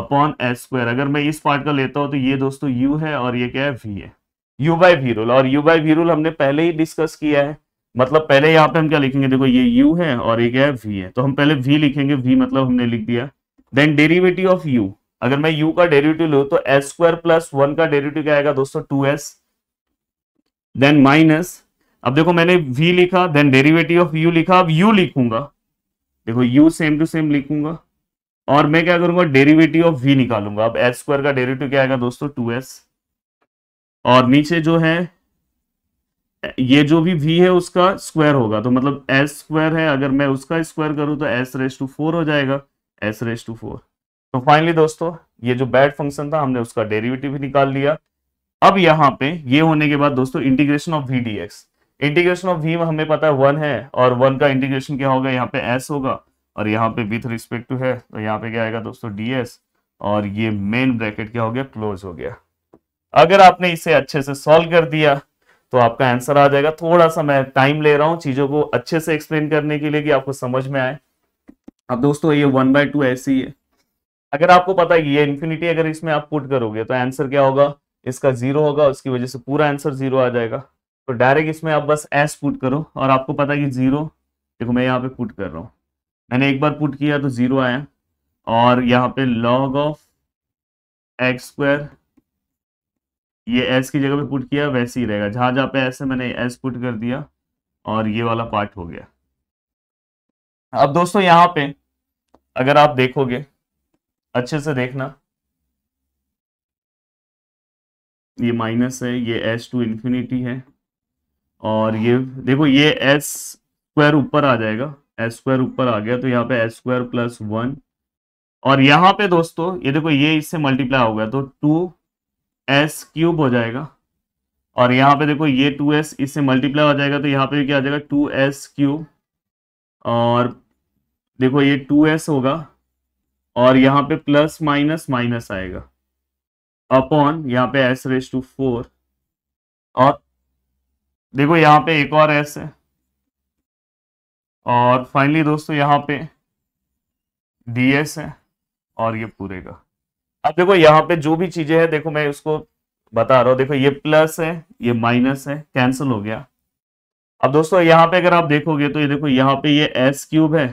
upon S square अगर मैं इस पार्ट का लेता हूँ तो ये दोस्तों यू है और ये क्या है वी है यू बाय वी रूल और यू बाय वी रूल हमने पहले ही डिस्कस किया है मतलब पहले यहाँ पे हम क्या लिखेंगे देखो ये u है और एक है v है तो हम पहले v लिखेंगे v मतलब हमने लिख दिया देन डेरिवेटिव ऑफ u अगर मैं u का डेरिवेटिव लू तो एस स्क्वायर प्लस वन का डेरिवेटिव क्या आएगा दोस्तों टू एस देन माइनस अब देखो मैंने v लिखा देन डेरिवेटिव ऑफ u लिखा अब u लिखूंगा देखो u सेम टू सेम लिखूंगा और मैं क्या करूंगा डेरिवेटिव ऑफ v निकालूंगा अब एस स्क्वायर का डेरिवेटिव क्या आएगा दोस्तों टू और नीचे जो है ये जो भी वी है उसका स्क्वायर होगा तो मतलब एस स्क्वायर है अगर मैं उसका स्क्वायर करूं तो एस रेस टू फोर हो जाएगा एस रेस टू फोर तो फाइनली दोस्तों ये जो बैड फंक्शन था हमने उसका डेरिवेटिव भी निकाल लिया अब यहाँ पे ये होने के बाद दोस्तों integration of v d x integration of v हमें पता है वन है और वन का इंटीग्रेशन क्या होगा यहाँ पे एस होगा और यहाँ पे विथ रिस्पेक्ट टू है तो यहाँ पे क्या आएगा दोस्तों डी एस और ये मेन ब्रैकेट क्या हो गया क्लोज हो गया अगर आपने इसे अच्छे से सॉल्व कर दिया तो आपका आंसर आ जाएगा थोड़ा सा मैं टाइम ले रहा हूँ चीजों को अच्छे से एक्सप्लेन करने के लिए कि आपको समझ में आए अब दोस्तों ये वन बाय टू ऐसी है अगर आपको पता है ये इन्फिनिटी अगर इसमें आप पुट करोगे तो आंसर क्या होगा इसका जीरो होगा उसकी वजह से पूरा आंसर जीरो आ जाएगा तो डायरेक्ट इसमें आप बस एस पुट करो और आपको पता है कि जीरो देखो मैं यहाँ पे पुट कर रहा हूँ मैंने एक बार पुट किया तो जीरो आया और यहाँ पे लॉग ऑफ एक्स स्क्वायर ये एस की जगह पे पुट किया वैसे ही रहेगा जहां जहां पे एस है मैंने एस पुट कर दिया और ये वाला पार्ट हो गया अब दोस्तों यहां पे अगर आप देखोगे अच्छे से देखना ये माइनस है ये एस टू इन्फिनिटी है और ये देखो ये एस स्क्वायर ऊपर आ जाएगा एस स्क्वायर ऊपर आ गया तो यहाँ पे एस स्क्वायर प्लस वन और यहाँ पे दोस्तों ये देखो ये इससे मल्टीप्लाई हो गया तो टू एस क्यूब हो जाएगा और यहाँ पे देखो ये टू एस इससे मल्टीप्लाई हो जाएगा तो यहाँ पे क्या आ जाएगा टू एस क्यूब और देखो ये टू एस होगा और यहाँ पे प्लस माइनस माइनस आएगा अपॉन यहाँ पे एस रेस टू फोर और देखो यहाँ पे एक और एस है और फाइनली दोस्तों यहाँ पे डी एस है और ये पूरेगा अब देखो यहाँ पे जो भी चीजें हैं देखो मैं उसको बता रहा हूँ देखो ये प्लस है ये माइनस है कैंसिल हो गया अब दोस्तों यहाँ पे अगर आप देखोगे तो ये देखो यहाँ पे ये एस क्यूब है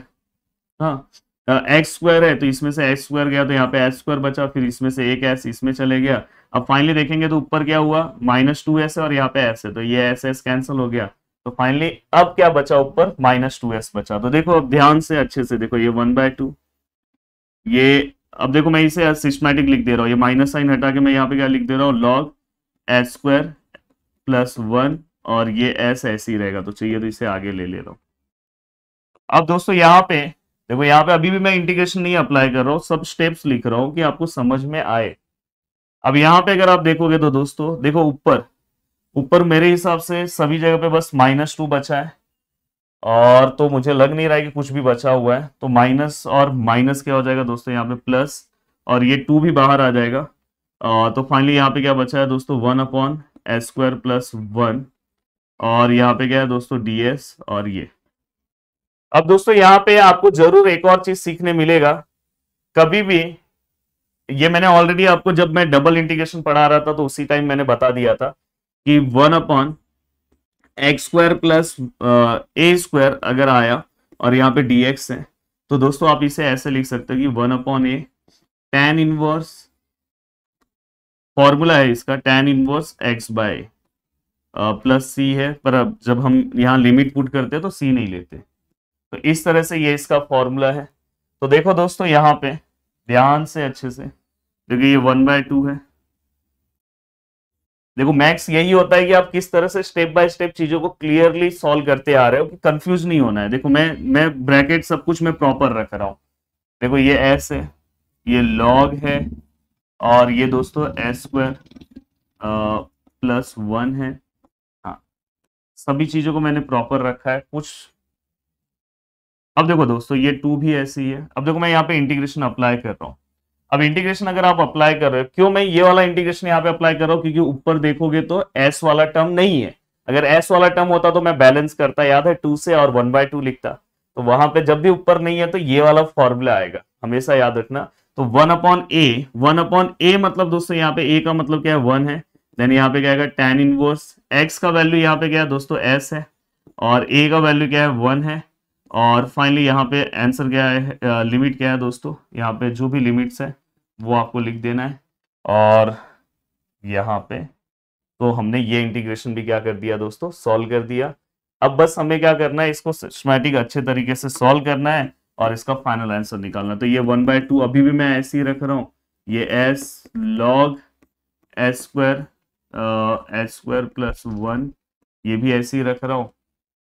हाँ एक्स स्क्वायर है तो इसमें से एक्स स्क्वायर गया तो यहाँ पे एस स्क्वायर बचा फिर इसमें से एक एस इसमें चले गया अब फाइनली देखेंगे तो ऊपर क्या हुआ माइनस टू एस है और यहाँ पे एस है तो ये एस एस कैंसिल हो गया तो फाइनली अब क्या बचा ऊपर माइनस टू एस बचा तो देखो अब ध्यान से अच्छे से देखो ये वन बाय टू ये अब देखो मैं इसे सिस्टमैटिक लिख दे रहा हूँ ये माइनस साइन हटा के मैं यहाँ पे क्या लिख दे रहा हूँ log S square plus one और ये एस ऐसे ही रहेगा तो चाहिए तो इसे आगे ले ले रहा हूँ अब दोस्तों यहाँ पे देखो यहाँ पे अभी भी मैं इंटीग्रेशन नहीं अप्लाई कर रहा हूँ सब स्टेप्स लिख रहा हूँ कि आपको समझ में आए अब यहाँ पे अगर आप देखोगे तो दोस्तों देखो ऊपर ऊपर मेरे हिसाब से सभी जगह पे बस माइनस टू बचा है और तो मुझे लग नहीं रहा है कि कुछ भी बचा हुआ है तो माइनस और माइनस क्या हो जाएगा दोस्तों यहाँ पे प्लस और ये टू भी बाहर आ जाएगा और तो फाइनली यहाँ पे क्या बचा है दोस्तों one upon S square plus one और यहाँ पे क्या है दोस्तों डी एस और ये अब दोस्तों यहाँ पे आपको जरूर एक और चीज सीखने मिलेगा कभी भी ये मैंने ऑलरेडी आपको जब मैं डबल इंटीग्रेशन पढ़ा रहा था तो उसी टाइम मैंने बता दिया था कि one upon x square plus ए स्क्वायर अगर आया और यहाँ पे डी एक्स है तो दोस्तों आप इसे ऐसे लिख सकते हो कि वन अपॉन ए टेन इनवर्स फॉर्मूला है इसका tan inverse x by plus c है पर अब जब हम यहाँ लिमिट पुट करते हैं तो सी नहीं लेते तो इस तरह से ये इसका फॉर्मूला है तो देखो दोस्तों यहाँ पे ध्यान से अच्छे से क्योंकि ये वन बाय टू है देखो मैक्स यही होता है कि आप किस तरह से स्टेप बाय स्टेप चीजों को क्लियरली सॉल्व करते आ रहे हो कि कंफ्यूज नहीं होना है देखो मैं मैं ब्रैकेट सब कुछ मैं प्रॉपर रख रहा हूँ देखो ये एस है ये लॉग है और ये दोस्तों एस स्क्वायर प्लस वन है हाँ सभी चीजों को मैंने प्रॉपर रखा है कुछ अब देखो दोस्तों ये टू भी ऐसी है अब देखो मैं यहाँ पे इंटीग्रेशन अप्लाई कर रहा हूँ अब इंटीग्रेशन अगर आप अप्लाई कर रहे हो क्यों मैं ये वाला इंटीग्रेशन यहाँ पे अप्लाई कर रहा हूँ क्योंकि ऊपर देखोगे तो एस वाला टर्म नहीं है अगर एस वाला टर्म होता तो मैं बैलेंस करता याद है टू से और वन बाय टू लिखता तो वहां पे जब भी ऊपर नहीं है तो ये वाला फॉर्मूला आएगा हमेशा याद रखना तो one upon a one upon a मतलब दोस्तों यहाँ पे ए का मतलब क्या है वन है देन यहाँ पे क्या आएगा टेन इनवर्स एक्स का वैल्यू यहाँ पे क्या है दोस्तों एस है और ए का वैल्यू क्या है वन है और फाइनली यहाँ पे आंसर क्या है लिमिट क्या है दोस्तों यहाँ पे जो भी लिमिट्स है वो आपको लिख देना है और यहाँ पे तो हमने ये इंटीग्रेशन भी क्या कर दिया दोस्तों सॉल्व कर दिया अब बस हमें क्या करना है इसको सिस्टमैटिक अच्छे तरीके से सॉल्व करना है और इसका फाइनल आंसर निकालना है तो ये वन बाय टू अभी भी मैं ऐसे ही रख रहा हूँ ये s log S square s square plus one ये भी ऐसे ही रख रहा हूँ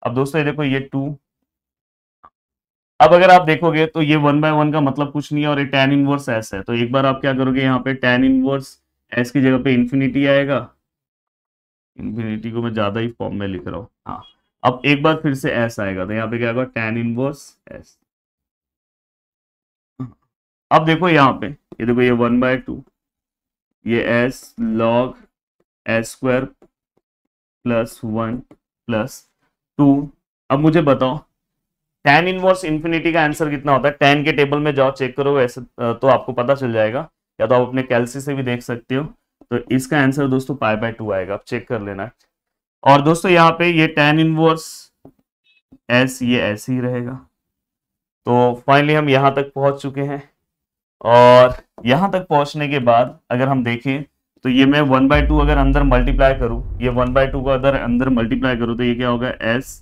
अब दोस्तों ये देखो ये टू अब अगर आप देखोगे तो ये वन बाय वन का मतलब कुछ नहीं है और ये टेन इनवर्स एस है तो एक बार आप क्या करोगे यहाँ पे टेन इनवर्स एस की जगह पे इन्फिनिटी आएगा इन्फिनिटी को मैं ज्यादा ही फॉर्म में लिख रहा हूँ हाँ अब एक बार फिर से एस आएगा तो यहाँ पे क्या होगा टेन इनवर्स एस अब देखो यहाँ पे ये देखो ये वन बाय टू ये s log S square plus one plus two अब मुझे बताओ टेन इनवर्स इन्फिनिटी का आंसर कितना होता है टेन के टेबल में जाओ चेक करो ऐसे तो आपको पता चल जाएगा या तो आप अपने कैलसी से भी देख सकते हो तो इसका आंसर दोस्तों पाई बाय टू आएगा आप चेक कर लेना और दोस्तों यहाँ पे ये टेन इनवर्स एस ये ऐसे ही रहेगा तो फाइनली हम यहाँ तक पहुँच चुके हैं और यहाँ तक पहुँचने के बाद अगर हम देखें तो ये मैं वन बाय टू अगर अंदर मल्टीप्लाई करूँ ये वन बाय टू का अगर अंदर मल्टीप्लाई करूँ तो ये क्या होगा s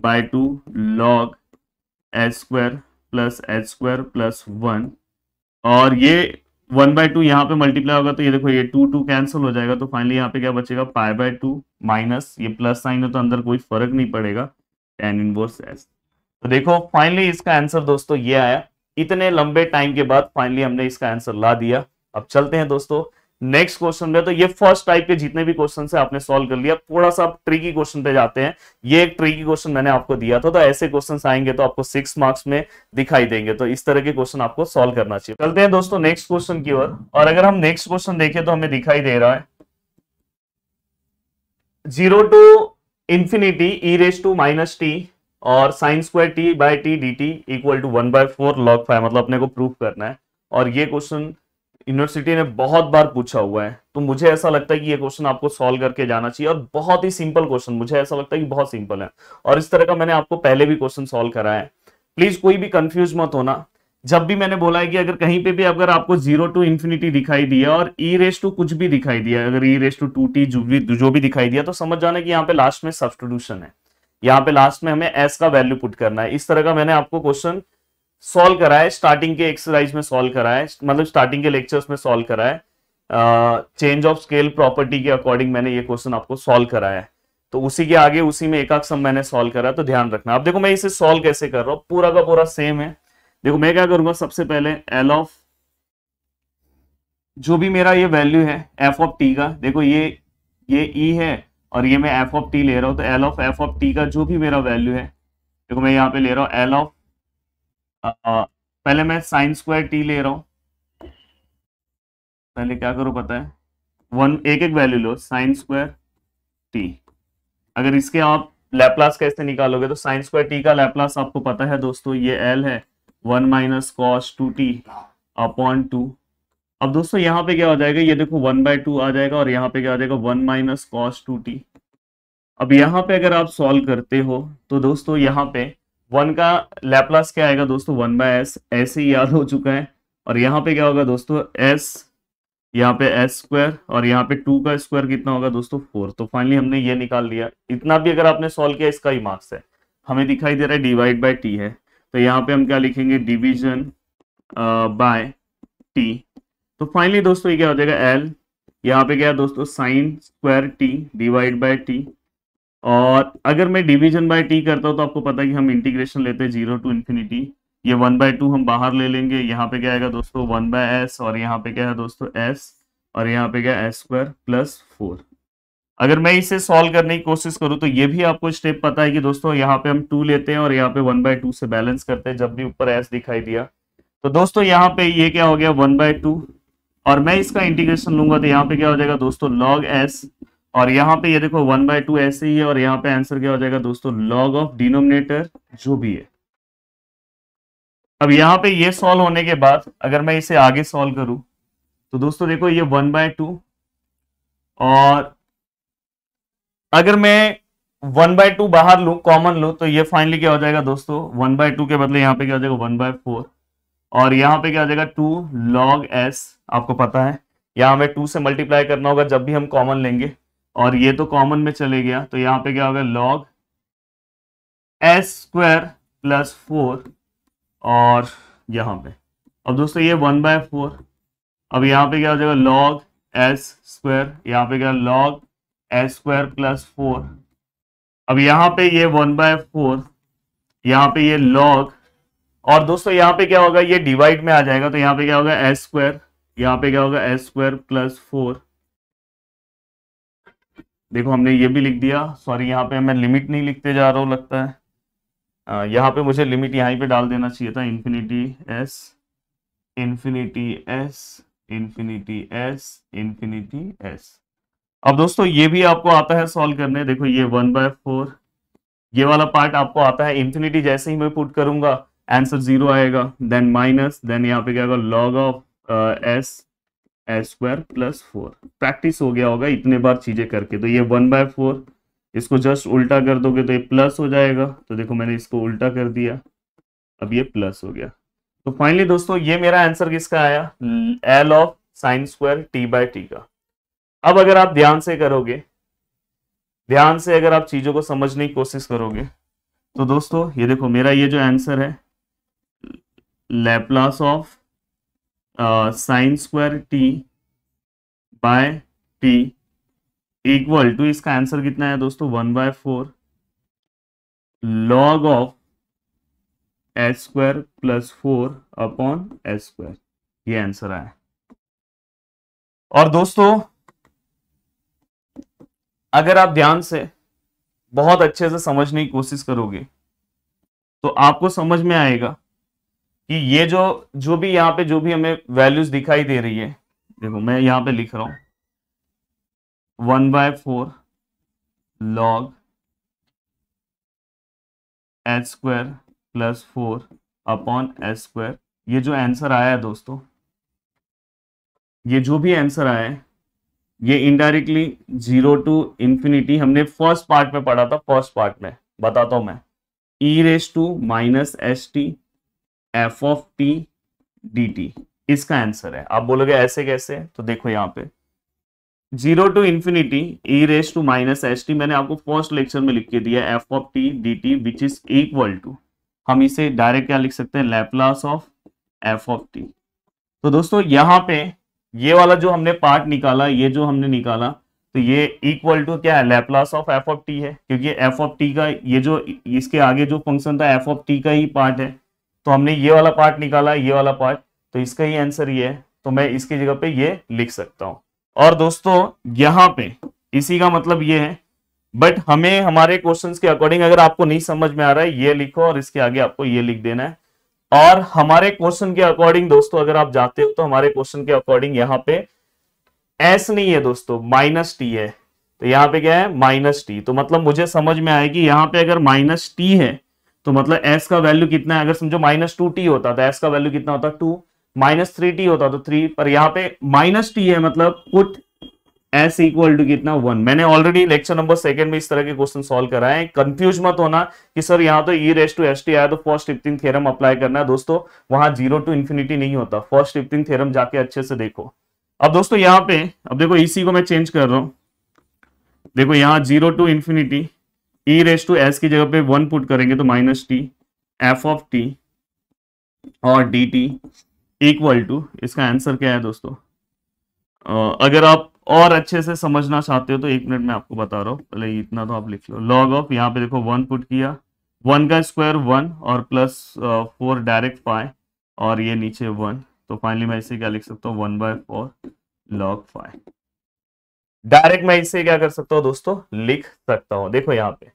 by two log H square plus h square plus one और ये वन बाय टू यहाँ पे मल्टीप्लाई होगा तो ये देखो ये टू टू कैंसिल हो जाएगा तो फाइनली यहाँ पे क्या बचेगा पाई बाय टू माइनस ये प्लस साइन है तो अंदर कोई फर्क नहीं पड़ेगा टेन इनवर्स एस तो देखो फाइनली इसका आंसर दोस्तों ये आया इतने लंबे टाइम के बाद फाइनली हमने इसका आंसर ला दिया अब चलते हैं दोस्तों नेक्स्ट क्वेश्चन पे तो ये फर्स्ट टाइप के जितने भी क्वेश्चन है आपने सॉल्व कर लिया थोड़ा सा आप ट्रिकी क्वेश्चन पे जाते हैं ये एक ट्रिकी क्वेश्चन मैंने आपको दिया था तो ऐसे क्वेश्चन आएंगे तो आपको सिक्स मार्क्स में दिखाई देंगे तो इस तरह के क्वेश्चन आपको सॉल्व करना चाहिए चलते हैं दोस्तों नेक्स्ट क्वेश्चन की ओर और अगर हम नेक्स्ट क्वेश्चन देखें तो हमें दिखाई दे रहा है zero to infinity E raise to minus t और sine square T by t D T equal to one by four log five मतलब अपने को प्रूफ करना है और ये क्वेश्चन यूनिवर्सिटी ने बहुत बार पूछा हुआ है तो मुझे ऐसा लगता है कि ये क्वेश्चन आपको सॉल्व करके जाना चाहिए और बहुत ही सिंपल क्वेश्चन मुझे ऐसा लगता है कि बहुत सिंपल है और इस तरह का मैंने आपको पहले भी क्वेश्चन सॉल्व करा है प्लीज कोई भी कंफ्यूज मत होना जब भी मैंने बोला है कि अगर कहीं पे भी अगर आपको जीरो टू इन्फिनिटी दिखाई दिया और ई रेस टू कुछ भी दिखाई दिया अगर e raise to two t जो भी जो भी दिखाई दिया तो समझ जाना कि यहाँ पे लास्ट में सब्सटीट्यूशन है यहाँ पे लास्ट में हमें एस का वैल्यू पुट करना है इस तरह का मैंने आपको क्वेश्चन सॉल्व करा है स्टार्टिंग के एक्सरसाइज में सॉल्व करा है मतलब स्टार्टिंग के लेक्चर्स में सॉल्व करा है चेंज ऑफ स्केल प्रॉपर्टी के अकॉर्डिंग मैंने ये क्वेश्चन आपको सॉल्व करा है तो उसी के आगे उसी में एकाक सम मैंने सॉल्व करा तो ध्यान रखना आप देखो मैं इसे सॉल्व कैसे कर रहा हूं पूरा का पूरा सेम है देखो मैं क्या करूंगा सबसे पहले एल ऑफ जो भी मेरा ये वैल्यू है एफ ऑफ टी का देखो ये ये ई e है और ये मैं एफ ऑफ टी ले रहा हूं तो L of F of T का जो भी मेरा वैल्यू है देखो मैं यहाँ पे ले रहा हूँ एल ऑफ पहले मैं साइन स्क्वायर टी ले रहा हूं पहले क्या करो पता है वन एक एक वैल्यू लो साइन स्क्वायर टी अगर इसके आप लैपलास कैसे निकालोगे तो साइन स्क्वायर टी का लैपलास आपको पता है दोस्तों ये एल है one minus cos two T upon two अब दोस्तों यहाँ पे क्या हो जाएगा ये देखो वन बाय टू आ जाएगा और यहाँ पे क्या आ जाएगा one minus cos two T अब यहाँ पे अगर आप सॉल्व करते हो तो दोस्तों यहाँ पे वन का लैपलास क्या आएगा दोस्तों वन बाय एस ऐसे ही याद हो चुका है और यहाँ पे क्या होगा दोस्तों एस यहाँ पे एस स्क्वायर और यहाँ पे टू का स्क्वायर कितना होगा दोस्तों फोर तो फाइनली हमने ये निकाल लिया इतना भी अगर आपने सॉल्व किया इसका ही मार्क्स है हमें दिखाई दे रहा है डिवाइड बाय टी है तो यहाँ पे हम क्या लिखेंगे डिवीजन बाय टी तो फाइनली दोस्तों ये क्या हो जाएगा एल यहाँ पे क्या दोस्तों sine square T divide by T और अगर मैं डिवीजन बाय टी करता हूं तो आपको पता है कि हम इंटीग्रेशन लेते हैं जीरो टू इंफिनिटी ये वन बाय टू हम बाहर ले लेंगे यहाँ पे क्या आएगा दोस्तों वन बाय एस और यहाँ पे क्या है दोस्तों एस और यहाँ पे क्या एस स्क्वायर प्लस फोर अगर मैं इसे सॉल्व करने की कोशिश करूं तो ये भी आपको स्टेप पता है कि दोस्तों यहाँ पे हम टू लेते हैं और यहाँ पे वन बाय टू से बैलेंस करते हैं जब भी ऊपर एस दिखाई दिया तो दोस्तों यहाँ पे ये क्या हो गया वन बाय टू और मैं इसका इंटीग्रेशन लूंगा तो यहाँ पे क्या हो जाएगा दोस्तों लॉग एस और यहाँ पे ये देखो वन बाय टू ऐसे ही है और यहाँ पे आंसर क्या हो जाएगा दोस्तों लॉग ऑफ डिनोमिनेटर जो भी है अब यहाँ पे ये यह सॉल्व होने के बाद अगर मैं इसे आगे सॉल्व करूं तो दोस्तों देखो ये वन बाय टू और अगर मैं वन बाय टू बाहर लू कॉमन लू तो ये फाइनली क्या हो जाएगा दोस्तों वन बाय टू के बदले यहाँ पे क्या हो जाएगा वन बाय फोर और यहाँ पे क्या हो जाएगा टू लॉग एस आपको पता है यहाँ हमें टू से मल्टीप्लाई करना होगा जब भी हम कॉमन लेंगे और ये तो कॉमन में चले गया तो यहां पे क्या होगा log S square plus four और यहां पे अब दोस्तों ये वन बाय फोर अब यहां पे क्या हो जाएगा लॉग एस स्क्वायर यहाँ पे क्या log S square plus four अब यहां पे ये वन बाय फोर यहाँ पे ये लॉग और दोस्तों यहाँ पे क्या होगा ये डिवाइड में आ जाएगा तो यहाँ पे क्या होगा एस स्क्वायर यहाँ पे क्या होगा एस स्क्वायर प्लस फोर देखो हमने ये भी लिख दिया सॉरी यहाँ पे मैं लिमिट नहीं लिखते जा रहा हूँ लगता है यहाँ पे मुझे लिमिट यहाँ पे डाल देना चाहिए था infinity S infinity S infinity S infinity S अब दोस्तों ये भी आपको आता है सॉल्व करने देखो ये वन बाय फोर ये वाला पार्ट आपको आता है इन्फिनिटी जैसे ही मैं पुट करूंगा आंसर जीरो आएगा देन माइनस देन यहाँ पे क्या होगा log of S S square plus four practice हो गया होगा इतने बार चीज़ें करके तो ये वन बाय फोर इसको जस्ट उल्टा कर दोगे तो ये प्लस हो जाएगा तो देखो मैंने इसको उल्टा कर दिया अब ये प्लस हो गया तो फाइनली दोस्तों ये मेरा आंसर किसका आया L of sine square T by T का अब अगर आप ध्यान से करोगे ध्यान से अगर आप चीज़ों को समझने की कोशिश करोगे तो दोस्तों ये देखो मेरा ये जो आंसर है Laplace of sine square T by T equal to इसका आंसर कितना है दोस्तों one by four log of H square plus four upon H square ये आंसर आया और दोस्तों अगर आप ध्यान से बहुत अच्छे से समझने की कोशिश करोगे तो आपको समझ में आएगा कि ये जो जो भी यहाँ पे जो भी हमें वैल्यूज दिखाई दे रही है देखो मैं यहाँ पे लिख रहा हूं one by four log H square plus four upon H square ये जो आंसर आया है दोस्तों ये जो भी आंसर आया है ये इनडायरेक्टली जीरो टू इंफिनिटी हमने फर्स्ट पार्ट में पढ़ा था फर्स्ट पार्ट में बताता हूं मैं E raise to minus S T F of T D T इसका आंसर है आप बोलोगे ऐसे कैसे तो देखो यहाँ पे zero to infinity E raise to minus S T मैंने आपको फर्स्ट लेक्चर में लिख के दिया F of T D T which is equal to हम इसे डायरेक्ट क्या लिख सकते हैं Laplace of F of T तो दोस्तों यहाँ पे ये वाला जो हमने पार्ट निकाला ये जो हमने निकाला तो ये इक्वल टू क्या है Laplace of F of T है क्योंकि एफ ऑफ टी का ये जो इसके आगे जो फंक्शन था एफ ऑफ टी का ही पार्ट है तो हमने ये वाला पार्ट निकाला ये वाला पार्ट तो इसका ही आंसर ये है तो मैं इसकी जगह पे ये लिख सकता हूं और दोस्तों यहां पे इसी का मतलब ये है बट हमें हमारे क्वेश्चंस के अकॉर्डिंग अगर आपको नहीं समझ में आ रहा है ये लिखो और इसके आगे आपको ये लिख देना है और हमारे क्वेश्चन के अकॉर्डिंग दोस्तों अगर आप जाते हो तो हमारे क्वेश्चन के अकॉर्डिंग यहाँ पे एस नहीं है दोस्तों माइनस टी है तो यहाँ पे क्या है माइनस टी तो मतलब मुझे समझ में आएगी कि यहाँ पे अगर माइनस टी है तो मतलब एस का वैल्यू कितना है अगर समझो माइनस टू टी होता तो एस का वैल्यू कितना होता टू माइनस थ्री टी होता तो थ्री पर यहाँ पे माइनस टी है मतलब पुट एस इक्वल टू कितना वन मैंने ऑलरेडी लेक्चर नंबर सेकंड में इस तरह के क्वेश्चन सॉल्व करा है कंफ्यूज मत होना कि सर यहाँ तो E raise to S T आया तो फर्स्ट फिफ्टीन थेरम अप्लाई करना है दोस्तों वहां जीरो टू इन्फिनिटी नहीं होता फर्स्ट फिफ्टीन थेरम जाके अच्छे से देखो अब दोस्तों यहाँ पे अब देखो इसी को मैं चेंज कर रहा हूं देखो यहाँ zero to infinity E raise to S की जगह पे वन पुट करेंगे तो minus T F of T और डी टी इक्वल टू इसका आंसर क्या है दोस्तों अगर आप और अच्छे से समझना चाहते हो तो एक मिनट में आपको बता रहा हूँ पहले इतना तो आप लिख लो लॉग ऑफ यहाँ पे देखो वन पुट किया वन का स्क्वायर वन और प्लस फोर डायरेक्ट फाइव और ये नीचे वन तो फाइनली मैं इसे क्या लिख सकता हूँ one by four log five direct मैं इसे क्या कर सकता हूँ दोस्तों लिख सकता हूँ देखो यहाँ पे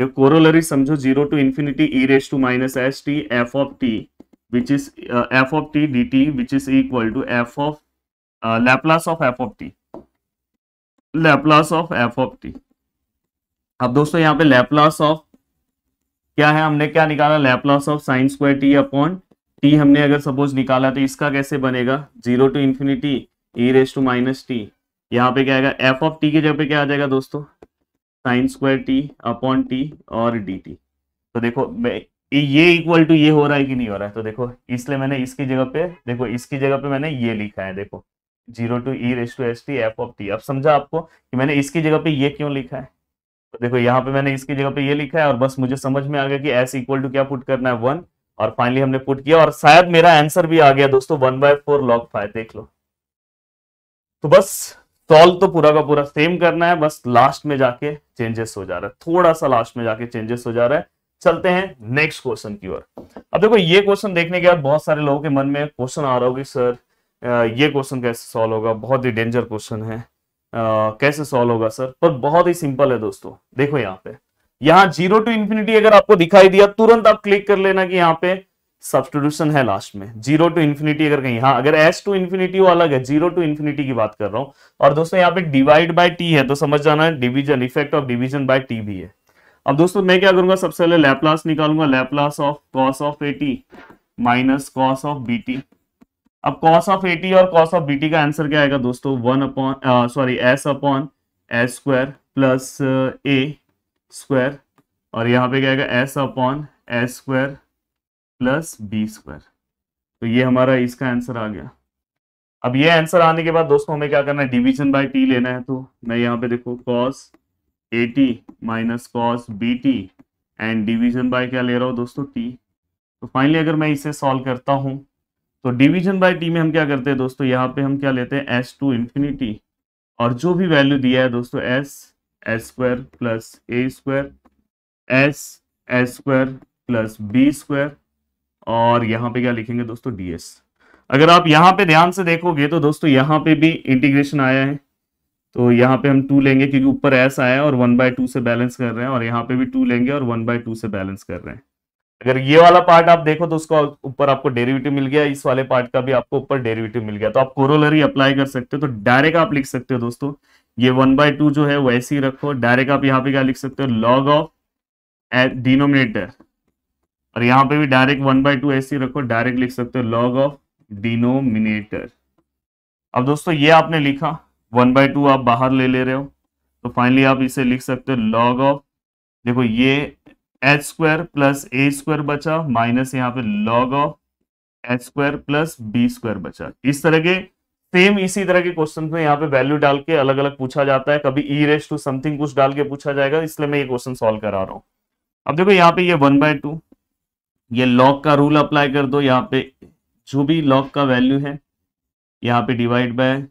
जो कोरोलरी समझो zero to infinity E raise to minus S T F of T which is F of T D T which is equal to F of Laplace of F of T Laplace of F of T अब दोस्तों यहाँ पे Laplace of क्या है हमने क्या निकाला Laplace of sine square T upon T हमने अगर सपोज निकाला तो इसका कैसे बनेगा zero to infinity E raise to minus T यहाँ पे क्या आएगा एफ ऑफ टी की जगह पे क्या आ जाएगा दोस्तों sine square T upon T और डी टी तो देखो ये इक्वल टू ये हो रहा है कि नहीं हो रहा है तो देखो इसलिए मैंने इसकी जगह पे देखो इसकी जगह पे मैंने ये लिखा है देखो zero to E raise to S T F of T अब समझा आपको कि मैंने इसकी जगह पे ये क्यों लिखा है तो देखो यहाँ पे मैंने इसकी जगह पे ये लिखा है और बस मुझे समझ में आ गया कि एस इक्वल टू क्या पुट करना है वन और फाइनली हमने पुट किया और शायद मेरा आंसर भी आ गया दोस्तों one by four log five देख लो तो बस सॉल्व तो पूरा का पूरा सेम करना है बस लास्ट में जाके चेंजेस हो जा रहा है थोड़ा सा लास्ट में जाके चेंजेस हो जा रहा है चलते हैं नेक्स्ट क्वेश्चन की ओर अब देखो ये क्वेश्चन देखने के बाद बहुत सारे लोगों के मन में क्वेश्चन आ रहा होगी सर ये क्वेश्चन कैसे सॉल्व होगा बहुत ही डेंजर क्वेश्चन है कैसे सॉल्व होगा सर पर बहुत ही सिंपल है दोस्तों देखो यहाँ पे यहाँ जीरो टू इंफिनिटी अगर आपको दिखाई दिया तुरंत आप क्लिक कर लेना कि यहाँ पे सब्सटीट्यूशन है लास्ट में जीरो टू इन्फिनिटी अगर कहीं हाँ अगर एस टू इन्फिनिटी वो अलग है जीरो टू इन्फिनिटी की बात कर रहा हूँ और दोस्तों यहाँ पे डिवाइड बाय टी है तो समझ जाना है division effect of division by T भी है अब दोस्तों मैं क्या करूंगा सबसे पहले लैपलास निकालूंगा Laplace of cos of A T minus cos of B T अब कॉस ऑफ ए टी और कॉस ऑफ बी टी का आंसर क्या आएगा दोस्तों one upon sorry S upon S square plus ए स्क्वायर और यहाँ पे क्या आएगा S upon S square plus B square तो ये हमारा इसका आंसर आ गया अब ये आंसर आने के बाद दोस्तों हमें क्या करना है डिवीजन बाय टी लेना है तो मैं यहाँ पे देखो cos A T minus cos B T and division by क्या ले रहा हूँ दोस्तों टी तो फाइनली अगर मैं इसे सॉल्व करता हूँ तो डिवीजन बाय टी में हम क्या करते हैं दोस्तों यहाँ पे हम क्या लेते हैं एस टू इन्फिनिटी और जो भी वैल्यू दिया है दोस्तों एस एस स्क्वायर प्लस ए square S S square plus B square और यहाँ पे क्या लिखेंगे दोस्तों डीएस अगर आप यहाँ पे ध्यान से देखोगे तो दोस्तों यहाँ पे भी इंटीग्रेशन आया है तो यहाँ पे हम टू लेंगे क्योंकि ऊपर एस आया है और वन बाय टू से बैलेंस कर रहे हैं और यहाँ पे भी टू लेंगे और वन बाय टू से बैलेंस कर रहे हैं अगर ये वाला पार्ट आप देखो तो उसका ऊपर आपको डेरिवेटिव मिल गया इस वाले पार्ट का भी आपको ऊपर डेरिवेटिव मिल गया तो आप कोरोलरी अप्लाई कर सकते हो तो डायरेक्ट आप लिख सकते हो दोस्तों ये वन बाय टू जो है वैसे ही रखो डायरेक्ट आप यहाँ पे क्या लिख सकते हो लॉग ऑफ डिनोमिनेटर और यहाँ पे भी डायरेक्ट वन बाई टू ऐसी रखो डायरेक्ट लिख सकते हो लॉग ऑफ डिनोमिनेटर अब दोस्तों ये आपने लिखा वन बाय टू आप बाहर ले ले रहे हो तो फाइनली आप इसे लिख सकते हो लॉग ऑफ देखो ये एच स्क्वायर प्लस ए स्क्वायर बचा माइनस यहाँ पे log of H square plus B square बचा इस तरह के सेम इसी तरह के क्वेश्चन में यहाँ पे वैल्यू डाल के अलग अलग पूछा जाता है कभी ई रेस टू समथिंग कुछ डाल के पूछा जाएगा इसलिए मैं ये क्वेश्चन सॉल्व करा रहा हूँ अब देखो यहाँ पे ये वन बाय टू ये लॉक का रूल अप्लाई कर दो यहाँ पे जो भी लॉक का वैल्यू है यहाँ पे डिवाइड बाय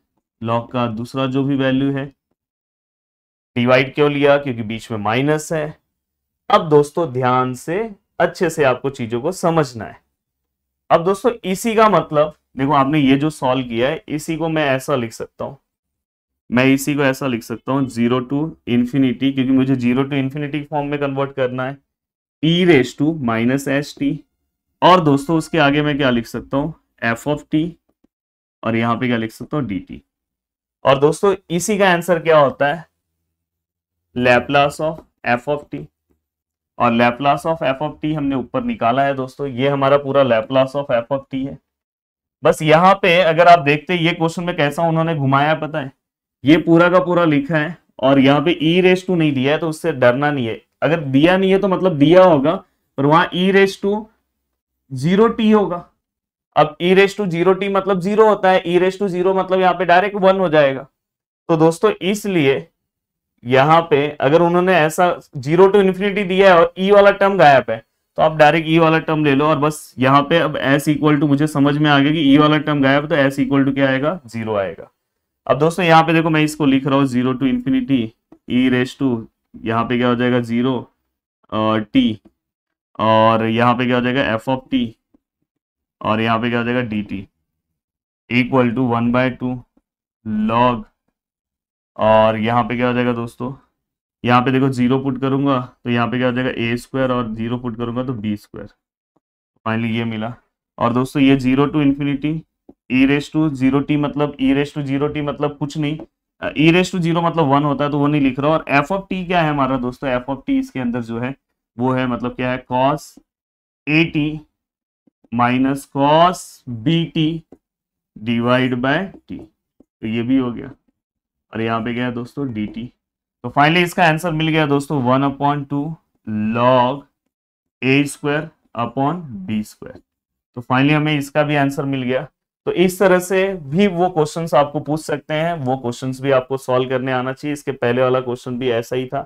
लॉक का दूसरा जो भी वैल्यू है डिवाइड क्यों लिया क्योंकि बीच में माइनस है अब दोस्तों ध्यान से अच्छे से आपको चीजों को समझना है अब दोस्तों इसी का मतलब देखो आपने ये जो सॉल्व किया है इसी को मैं ऐसा लिख सकता हूं मैं इसी को ऐसा लिख सकता हूँ जीरो टू इन्फिनिटी क्योंकि मुझे जीरो टू इन्फिनिटी फॉर्म में कन्वर्ट करना है E raise to minus S T और दोस्तों उसके आगे मैं क्या लिख सकता हूँ एफ ऑफ टी और यहाँ पे क्या लिख सकता हूँ डी टी और दोस्तों इसी का आंसर क्या होता है Laplace of F of T और Laplace of F of T हमने ऊपर निकाला है दोस्तों ये हमारा पूरा Laplace of F of T है बस यहाँ पे अगर आप देखते ये क्वेश्चन में कैसा उन्होंने घुमाया पता है ये पूरा का पूरा लिखा है और यहाँ पे ई रेस टू नहीं दिया है तो उससे डरना नहीं है अगर दिया नहीं है तो मतलब दिया होगा पर वहां E raise to zero T होगा अब E raise to zero T मतलब जीरो होता है ई रेस टू जीरो मतलब यहाँ पे डायरेक्ट वन हो जाएगा तो दोस्तों इसलिए यहाँ पे अगर उन्होंने ऐसा जीरो टू इन्फिनिटी दिया है और ई e वाला टर्म गायब है तो आप डायरेक्ट ई e वाला टर्म ले लो और बस यहाँ पे अब एस इक्वल टू मुझे समझ में आ गया कि ई e वाला टर्म गायब तो एस इक्वल टू क्या आएगा जीरो आएगा अब दोस्तों यहाँ पे देखो मैं इसको लिख रहा हूँ zero to infinity E raise to यहाँ पे क्या हो जाएगा जीरो टी और यहाँ पे क्या हो जाएगा एफ ऑफ टी और यहाँ पे क्या हो जाएगा D T equal to one by two log और यहाँ पे क्या हो जाएगा दोस्तों यहाँ पे देखो जीरो पुट करूंगा तो यहाँ पे क्या हो जाएगा ए स्क्वायर और जीरो पुट करूंगा तो बी स्क्वायर फाइनली ये मिला और दोस्तों ये zero to infinity E raise to zero T मतलब E raise to zero T मतलब कुछ नहीं ई रेस टू जीरो मतलब वन होता है तो वो नहीं लिख रहा और एफ ऑफ टी क्या है हमारा दोस्तों एफ ऑफ टी इसके अंदर जो है वो है मतलब क्या है cos A T minus cos B T divide by T तो ये भी हो गया और यहाँ पे गया दोस्तों डी टी तो फाइनली इसका आंसर मिल गया दोस्तों one upon two log A square upon B square तो फाइनली हमें इसका भी आंसर मिल गया तो इस तरह से भी वो क्वेश्चंस आपको पूछ सकते हैं वो क्वेश्चंस भी आपको सॉल्व करने आना चाहिए इसके पहले वाला क्वेश्चन भी ऐसा ही था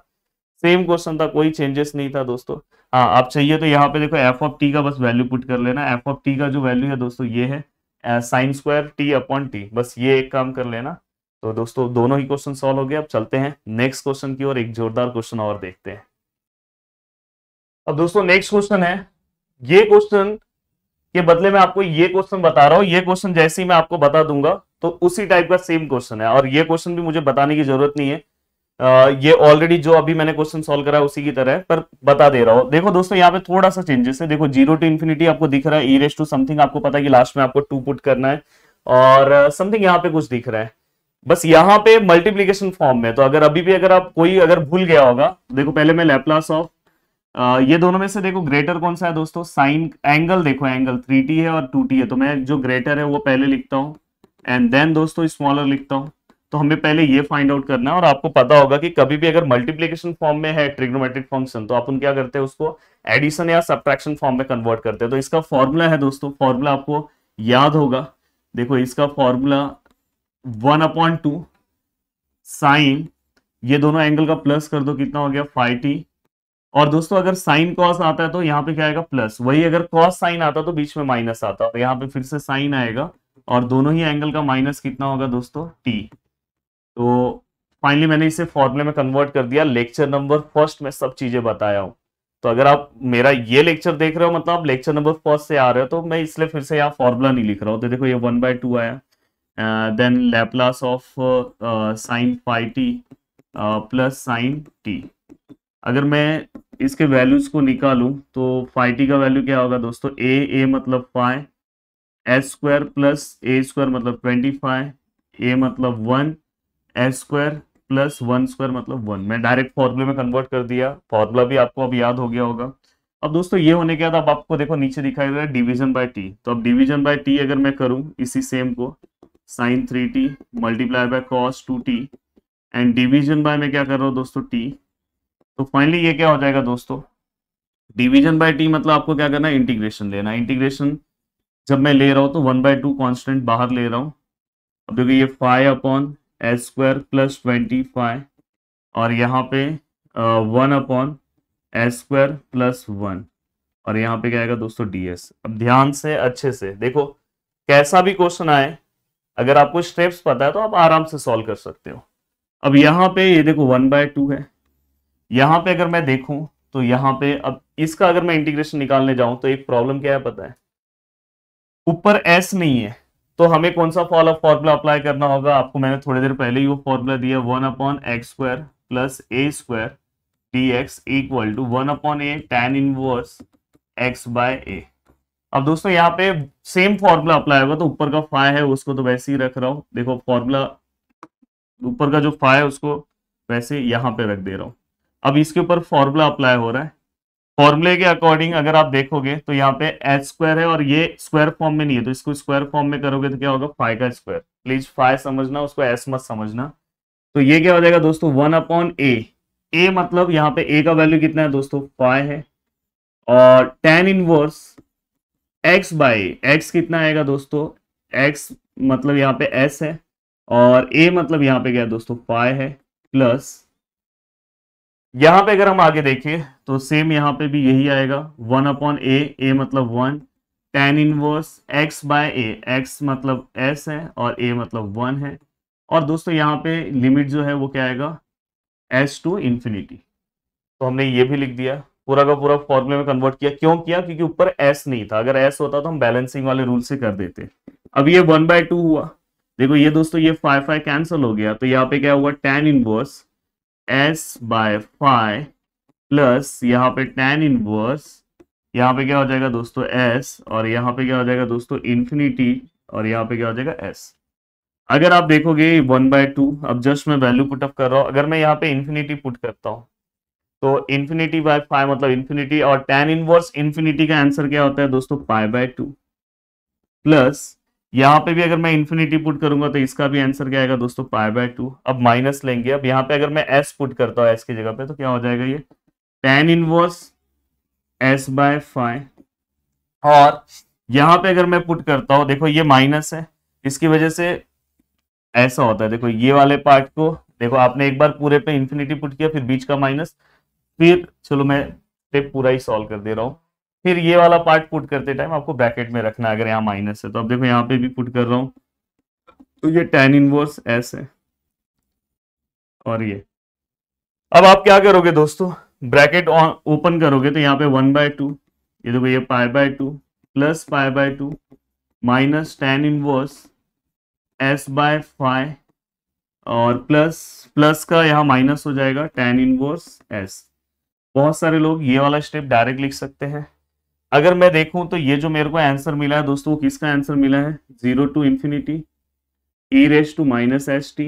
सेम क्वेश्चन था कोई चेंजेस नहीं था दोस्तों हाँ आप चाहिए तो यहाँ पे देखो एफ ऑफ टी का बस वैल्यू पुट कर लेना एफ ऑफ टी का जो वैल्यू है दोस्तों ये है sine square T upon T बस ये एक काम कर लेना तो दोस्तों दोनों ही क्वेश्चन सॉल्व हो गए अब चलते हैं नेक्स्ट क्वेश्चन की ओर एक जोरदार क्वेश्चन और देखते हैं अब दोस्तों नेक्स्ट क्वेश्चन है ये क्वेश्चन के बदले में आपको ये क्वेश्चन बता रहा हूँ ये क्वेश्चन जैसे ही मैं आपको बता दूंगा तो उसी टाइप का सेम क्वेश्चन है और ये क्वेश्चन भी मुझे बताने की जरूरत नहीं है आ, ये ऑलरेडी जो अभी मैंने क्वेश्चन सोल्व करा उसी की तरह है पर बता दे रहा हूँ देखो दोस्तों यहाँ पे थोड़ा सा चेंजेस है देखो जीरो टू इन्फिनिटी आपको दिख रहा है ई रेस टू समथिंग आपको पता है कि लास्ट में आपको टू पुट करना है और समथिंग यहाँ पे कुछ दिख रहा है बस यहाँ पे मल्टीप्लीकेशन फॉर्म में तो अगर अभी भी अगर आप कोई अगर भूल गया होगा देखो पहले मैं लेप्लास ऑफ ये दोनों में से देखो ग्रेटर कौन सा है दोस्तों साइन एंगल देखो एंगल थ्री टी है और टू टी है तो मैं जो ग्रेटर है वो पहले लिखता हूँ एंड देन दोस्तों स्मॉलर लिखता हूँ तो हमें पहले ये फाइंड आउट करना है और आपको पता होगा कि कभी भी अगर मल्टीप्लीकेशन फॉर्म में है ट्रिग्नोमेट्रिक फंक्शन तो आप उन क्या करते हैं उसको एडिशन या सब्ट्रैक्शन फॉर्म में कन्वर्ट करते हैं तो इसका फॉर्मूला है दोस्तों फॉर्मूला आपको याद होगा देखो इसका formula one upon two sine ये दोनों एंगल का प्लस कर दो कितना हो गया फाइव टी और दोस्तों अगर साइन कॉस आता है तो यहाँ पे क्या आएगा प्लस वही अगर कॉस साइन आता तो बीच में माइनस आता और तो यहाँ पे फिर से साइन आएगा और दोनों ही एंगल का माइनस कितना होगा दोस्तों टी तो फाइनली मैंने इसे फॉर्मुले में कन्वर्ट कर दिया लेक्चर नंबर फर्स्ट में सब चीजें बताया हूँ तो अगर आप मेरा ये लेक्चर देख रहे हो मतलब आप लेक्चर नंबर फर्स्ट से आ रहे हो तो मैं इसलिए फिर से यहाँ फॉर्मूला नहीं लिख रहा हूँ तो देखो ये वन बाय टू आया then Laplace of sine five T plus sine T अगर मैं इसके वैल्यूज को निकालूं तो फाइव का वैल्यू क्या होगा दोस्तों ए ए मतलब फाइव एस स्क्वायर प्लस ए स्क्वायर मतलब ट्वेंटी फाइव ए मतलब one S square plus one square मतलब वन मैं डायरेक्ट फॉर्मूले में कन्वर्ट कर दिया फॉर्मूला भी आपको अब याद हो गया होगा अब दोस्तों ये होने के बाद अब आपको देखो नीचे दिखाई दे रहा है डिवीजन बाय टी तो अब डिवीजन बाय टी अगर मैं करूं इसी सेम को sine three T multiply by cos two T and division by मैं क्या कर रहा हूँ दोस्तों टी तो फाइनली ये क्या हो जाएगा दोस्तों डिवीजन बाय टी मतलब आपको क्या करना है इंटीग्रेशन लेना इंटीग्रेशन जब मैं ले रहा हूं तो वन बाय टू कॉन्स्टेंट बाहर ले रहा हूं अब देखो ये five upon L square plus twenty five और यहाँ पे one upon L square plus one और यहाँ पे क्या आएगा दोस्तों डीएस अब ध्यान से अच्छे से देखो कैसा भी क्वेश्चन आए अगर आपको स्टेप्स पता है तो आप आराम से सॉल्व कर सकते हो अब यहाँ पे ये देखो वन बाय टू है यहां पे अगर मैं देखूं तो यहां पे अब इसका अगर मैं इंटीग्रेशन निकालने जाऊं तो एक प्रॉब्लम क्या है पता है ऊपर एस नहीं है तो हमें कौन सा फॉल ऑफ फॉर्मूला अप्लाई करना होगा आपको मैंने थोड़ी देर पहले ही वो फॉर्मूला दिया one upon x square plus A square D X equal to one upon A tan inverse x by A अब दोस्तों यहाँ पे सेम फॉर्मूला अप्लाई होगा तो ऊपर का फाय है उसको तो वैसे ही रख रहा हूं देखो फॉर्मूला ऊपर का जो फाय है उसको वैसे यहां पे रख दे रहा हूं अब इसके ऊपर फॉर्मूला अप्लाई हो रहा है फॉर्मूले के अकॉर्डिंग अगर आप देखोगे तो यहाँ पे एच स्क्वायर है और ये स्क्वायर फॉर्म में नहीं है तो इसको स्क्वायर फॉर्म में करोगे तो क्या होगा फाइव का स्क्वायर प्लीज फाइव समझना उसको एस मत समझना तो ये क्या हो जाएगा दोस्तों वन अपॉन ए ए मतलब यहाँ पे ए का वैल्यू कितना है दोस्तों फाइव है और tan inverse x by X कितना आएगा दोस्तों एक्स मतलब यहाँ पे एस है और ए मतलब यहाँ पे क्या है दोस्तों फाइव है प्लस यहां पे अगर हम आगे देखें तो सेम यहां पे भी यही आएगा वन अपॉन ए ए मतलब one tan inverse x by A X मतलब एस है और ए मतलब वन है और दोस्तों यहाँ पे लिमिट जो है वो क्या आएगा एस टू इंफिनिटी तो हमने ये भी लिख दिया पूरा का पूरा फॉर्मूले में कन्वर्ट किया क्यों किया क्योंकि ऊपर एस नहीं था अगर एस होता तो हम बैलेंसिंग वाले रूल से कर देते अब ये वन बाय टू हुआ देखो ये दोस्तों ये फाइव फाइव कैंसिल हो गया तो यहाँ पे क्या हुआ tan inverse S by five plus यहाँ पे टेन इनवर्स यहाँ पे क्या हो जाएगा दोस्तों एस और यहाँ पे क्या हो जाएगा दोस्तों इन्फिनिटी और यहाँ पे क्या हो जाएगा एस अगर आप देखोगे वन बाय टू अब जस्ट मैं वैल्यू पुट अप कर रहा हूँ अगर मैं यहाँ पे इन्फिनिटी पुट करता हूँ तो इन्फिनिटी बाय फाइव मतलब इन्फिनिटी और टेन इनवर्स इन्फिनिटी का आंसर क्या होता है दोस्तों पाई बाय टू प्लस यहाँ पे भी अगर मैं इन्फिनिटी पुट करूंगा तो इसका भी आंसर क्या आएगा दोस्तों पाई बाय टू अब माइनस लेंगे अब यहाँ पे अगर मैं एस पुट करता हूँ एस की जगह पे तो क्या हो जाएगा ये tan inverse S by five और यहाँ पे अगर मैं पुट करता हूँ देखो ये माइनस है इसकी वजह से ऐसा होता है देखो ये वाले पार्ट को देखो आपने एक बार पूरे पे इन्फिनिटी पुट किया फिर बीच का माइनस फिर चलो मैं पूरा ही सॉल्व कर दे रहा हूँ फिर ये वाला पार्ट पुट करते टाइम आपको ब्रैकेट में रखना है अगर यहाँ माइनस है तो अब देखो यहाँ पे भी पुट कर रहा हूँ तो ये टेन इनवर्स एस है और ये अब आप क्या करोगे दोस्तों ब्रैकेट ओपन करोगे तो यहाँ पे वन बाय टू ये देखो ये pi by two plus pi by two minus tan inverse S by five और प्लस प्लस का यहाँ माइनस हो जाएगा टेन इनवर्स एस बहुत सारे लोग ये वाला स्टेप डायरेक्ट लिख सकते हैं अगर मैं देखूं तो ये जो मेरे को आंसर मिला है दोस्तों किसका आंसर मिला है zero to infinity E raise to minus S T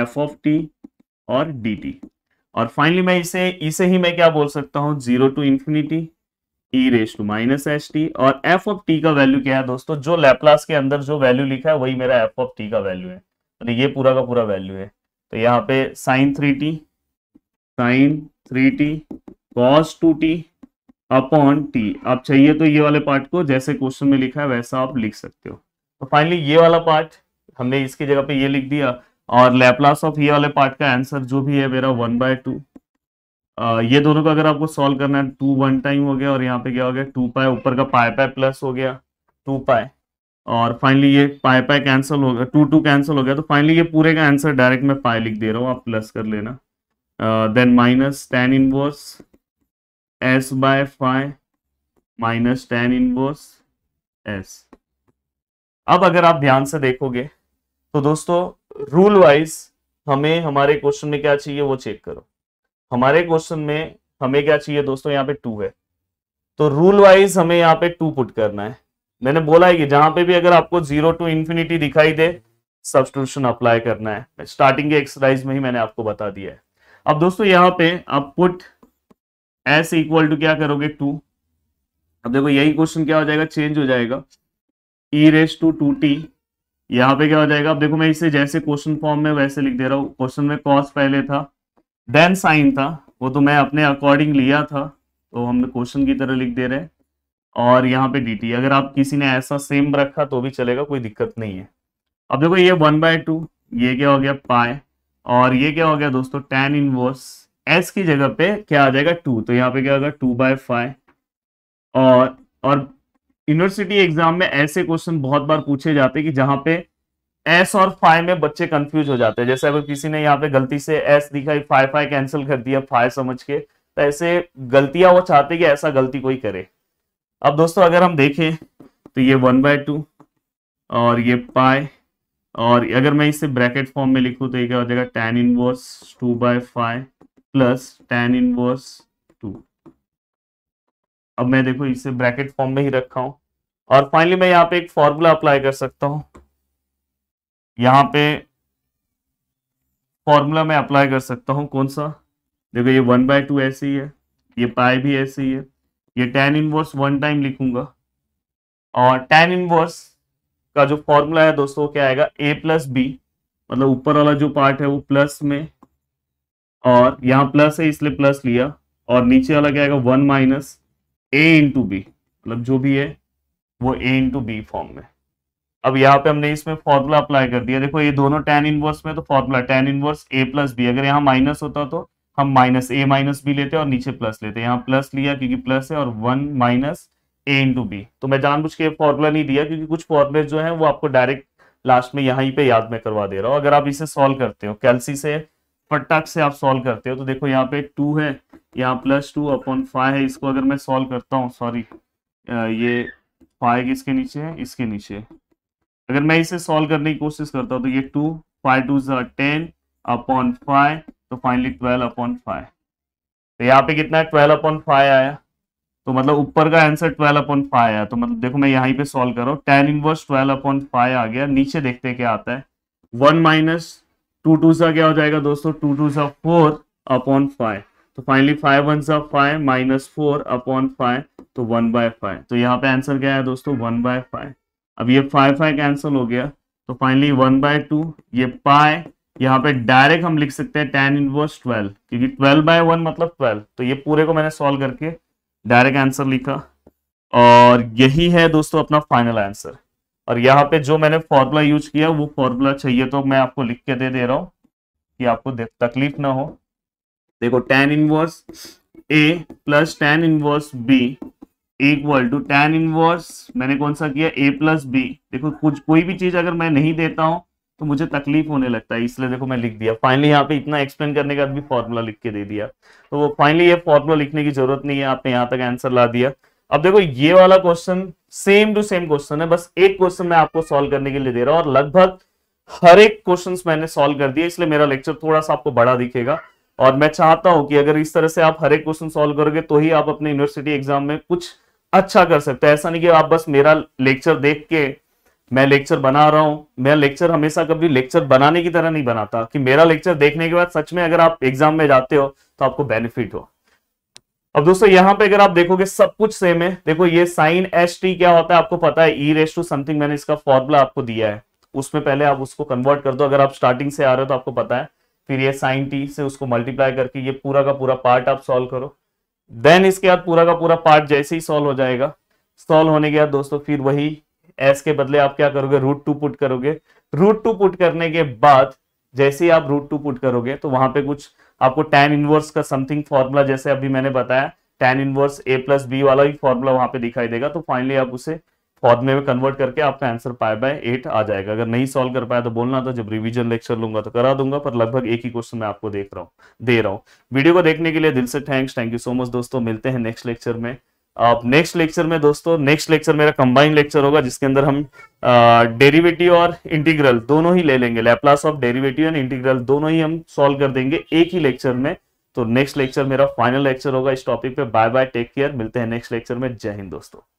F of T और डी टी और फाइनली मैं इसे इसे ही मैं क्या बोल सकता हूं zero to infinity E raise to minus S T और एफ ऑफ टी का वैल्यू क्या है दोस्तों जो लैपलास के अंदर जो वैल्यू लिखा है वही मेरा एफ ऑफ टी का वैल्यू है तो ये पूरा का पूरा वैल्यू है तो यहाँ पे sine three t sine three t cos two T upon t आप चाहिए तो ये वाले पार्ट को जैसे क्वेश्चन में लिखा है वैसा आप लिख सकते हो तो फाइनली ये वाला पार्ट हमने इसकी जगह पे ये लिख दिया और लैपलास ऑफ ये वाले पार्ट का आंसर जो भी है मेरा वन बाय टू ये दोनों का अगर आपको सॉल्व करना है टू वन टाइम हो गया और यहाँ पे क्या हो गया टू पाए ऊपर का पाए पाए प्लस हो गया टू पाए और फाइनली ये पाए पाए कैंसिल हो गया टू टू कैंसिल हो गया तो फाइनली ये पूरे का आंसर डायरेक्ट मैं पाए लिख दे रहा हूँ आप प्लस कर लेना then minus tan inverse S by five minus tan inverse s अब अगर आप ध्यान से देखोगे तो दोस्तों रूल वाइज हमें हमारे क्वेश्चन में क्या चाहिए वो चेक करो हमारे क्वेश्चन में हमें क्या चाहिए दोस्तों यहाँ पे टू है तो रूल वाइज हमें यहाँ पे टू पुट करना है मैंने बोला है कि जहां पे भी अगर आपको जीरो टू इंफिनिटी दिखाई दे सब्सटूशन अप्लाई करना है स्टार्टिंग के एक्सरसाइज में ही मैंने आपको बता दिया है अब दोस्तों यहाँ पे आप पुट एस इक्वल टू क्या करोगे टू अब देखो यही क्वेश्चन क्या हो जाएगा चेंज हो जाएगा e raise to two t यहाँ पे क्या हो जाएगा अब देखो मैं इसे जैसे क्वेश्चन फॉर्म में वैसे लिख दे रहा हूँ क्वेश्चन में कॉस पहले था देन साइन था वो तो मैं अपने अकॉर्डिंग लिया था तो हमने क्वेश्चन की तरह लिख दे रहे हैं और यहाँ पे डी अगर आप किसी ने ऐसा सेम रखा तो भी चलेगा कोई दिक्कत नहीं है अब देखो ये वन बाय टू ये क्या हो गया पाए और ये क्या हो गया दोस्तों टेन इनवर्स एस की जगह पे क्या आ जाएगा टू तो यहाँ पे क्या होगा टू बाय फाइव और और यूनिवर्सिटी एग्जाम में ऐसे क्वेश्चन बहुत बार पूछे जाते हैं कि जहां पे एस और फाइव में बच्चे कंफ्यूज हो जाते हैं जैसे अगर किसी ने यहाँ पे गलती से एस दिखाई फाइव फाइव कैंसिल कर दिया फाइव समझ के तो ऐसे गलतियां वो चाहते कि ऐसा गलती कोई करे अब दोस्तों अगर हम देखें तो ये वन बाय टू और ये पाए और अगर मैं इसे ब्रैकेट फॉर्म में लिखूं तो ये क्या हो जाएगा tan inverse two by five plus tan inverse two अब मैं देखो इसे ब्रैकेट फॉर्म में ही रखा हूं और फाइनली मैं यहां पे एक फॉर्मूला अप्लाई कर सकता हूं यहां पे फॉर्मूला मैं अप्लाई कर सकता हूं कौन सा देखो ये वन बाय टू ऐसे ही है ये पाई भी ऐसे ही है ये टेन इनवर्स वन टाइम लिखूंगा और टेन इनवर्स का जो फॉर्मूला है दोस्तों क्या आएगा ए प्लस बी मतलब ऊपर वाला जो पार्ट है वो प्लस में और यहाँ प्लस है इसलिए प्लस लिया और नीचे वाला क्या आएगा one minus a into b मतलब जो भी है वो ए इंटू बी फॉर्म में अब यहाँ पे हमने इसमें फॉर्मूला अप्लाई कर दिया देखो ये दोनों टेन इनवर्स में तो formula tan inverse a plus b अगर यहाँ माइनस होता तो हम माइनस ए माइनस बी लेते हैं और नीचे प्लस लेते हैं यहाँ प्लस लिया क्योंकि प्लस है और one minus a into b तो मैं जानबूझ के फॉर्मूला नहीं दिया क्योंकि कुछ फॉर्मूले जो है वो आपको डायरेक्ट लास्ट में यहाँ पे याद में करवा दे रहा हूँ अगर आप इसे सॉल्व करते हो कैलसी से फटाक से आप सॉल्व करते हो तो देखो यहाँ पे टू है यहाँ प्लस टू अपॉन फाइव है इसको अगर मैं सॉल्व करता हूँ सॉरी ये फाइव किसके नीचे है इसके नीचे अगर मैं इसे सॉल्व करने की कोशिश करता हूँ तो ये टू फाइव टू जो टेन अपॉन फाइव तो फाइनली ट्वेल्व अपॉन फाइव तो यहाँ पे कितना है ट्वेल्व अपॉन फाइव आया तो मतलब ऊपर का आंसर ट्वेल्व अपॉन फाइव आया तो मतलब देखो मैं यहाँ पे सॉल्व कर रहा हूँ tan inverse twelve upon five आ गया नीचे देखते क्या आता है वन माइनस टू टू सा क्या हो जाएगा दोस्तों टू टू सा फोर अपॉन फाइव तो फाइनली फाइव वन सा five minus four upon five तो वन बाय फाइव तो यहाँ पे आंसर क्या है दोस्तों वन बाय फाइव अब ये फाइव फाइव कैंसिल हो गया तो फाइनली वन बाय टू ये पाए यहाँ पे डायरेक्ट हम लिख सकते हैं टेन इनवर्स ट्वेल्व क्योंकि ट्वेल्व बाय वन मतलब ट्वेल्व तो ये पूरे को मैंने सॉल्व करके डायरेक्ट आंसर लिखा और यही है दोस्तों अपना फाइनल आंसर और यहाँ पे जो मैंने फॉर्मूला यूज किया वो फॉर्मूला चाहिए तो मैं आपको लिख के दे दे रहा हूँ कि आपको तकलीफ ना हो देखो tan inverse a plus tan inverse b equal to tan inverse मैंने कौन सा किया ए प्लस बी देखो कुछ कोई भी चीज अगर मैं नहीं देता हूं तो मुझे तकलीफ होने लगता है इसलिए देखो मैं लिख दिया फाइनली यहाँ पे इतना एक्सप्लेन करने का भी फॉर्मूला लिख के दे दिया तो वो फाइनली ये फॉर्मूला लिखने की जरूरत नहीं है आपने यहाँ तक आंसर ला दिया अब देखो ये वाला question same to same question है बस एक क्वेश्चन मैं आपको सॉल्व करने के लिए दे रहा हूं और लगभग हर एक क्वेश्चन मैंने सॉल्व कर दिया इसलिए मेरा लेक्चर थोड़ा सा आपको बड़ा दिखेगा और मैं चाहता हूं कि अगर इस तरह से आप हर एक क्वेश्चन सॉल्व करोगे तो ही आप अपने यूनिवर्सिटी एग्जाम में कुछ अच्छा कर सकते हैं ऐसा नहीं कि आप बस मेरा लेक्चर देख के मैं लेक्चर बना रहा हूं मैं लेक्चर हमेशा कभी लेक्चर बनाने की तरह नहीं बनाता कि मेरा लेक्चर देखने के बाद सच में अगर आप एग्जाम में जाते हो तो आपको बेनिफिट हो अब दोस्तों यहां पे अगर आप देखोगे सब कुछ सेम है देखो ये साइन एच टी क्या होता है आपको पता है ई रेस टू समथिंग मैंने इसका फॉर्मूला आपको दिया है उसमें पहले आप उसको कन्वर्ट कर दो अगर आप स्टार्टिंग से आ रहे हो तो आपको पता है फिर ये साइन टी से उसको मल्टीप्लाई करके ये पूरा का पूरा पार्ट आप सॉल्व करो देन इसके बाद पूरा का पूरा पार्ट जैसे ही सॉल्व हो जाएगा सॉल्व होने के बाद दोस्तों फिर वही एस के बदले आप क्या करोगे रूट टू पुट करोगे रूट टू पुट करने के बाद जैसे ही आप रूट टू पुट करोगे तो वहां पे कुछ आपको टेन इनवर्स का समथिंग फॉर्मूला जैसे अभी मैंने बताया tan inverse a plus b वाला ही फॉर्मूला वहां पे दिखाई देगा तो फाइनली आप उसे फॉर्मुले में कन्वर्ट करके आपका आंसर पाए बाय एट आ जाएगा अगर नहीं सॉल्व कर पाया तो बोलना था जब रिवीजन लेक्चर लूंगा तो करा दूंगा पर लगभग एक ही क्वेश्चन मैं आपको देख रहा हूँ दे रहा हूँ वीडियो को देखने के लिए दिल से thanks thank you so much दोस्तों मिलते हैं नेक्स्ट लेक्चर में अब नेक्स्ट लेक्चर में दोस्तों नेक्स्ट लेक्चर मेरा कंबाइंड लेक्चर होगा जिसके अंदर हम डेरिवेटिव और इंटीग्रल दोनों ही ले लेंगे Laplace of derivative and integral दोनों ही हम सॉल्व कर देंगे एक ही लेक्चर में तो नेक्स्ट लेक्चर मेरा फाइनल लेक्चर होगा इस टॉपिक पे बाय बाय टेक केयर मिलते हैं नेक्स्ट लेक्चर में जय हिंद दोस्तों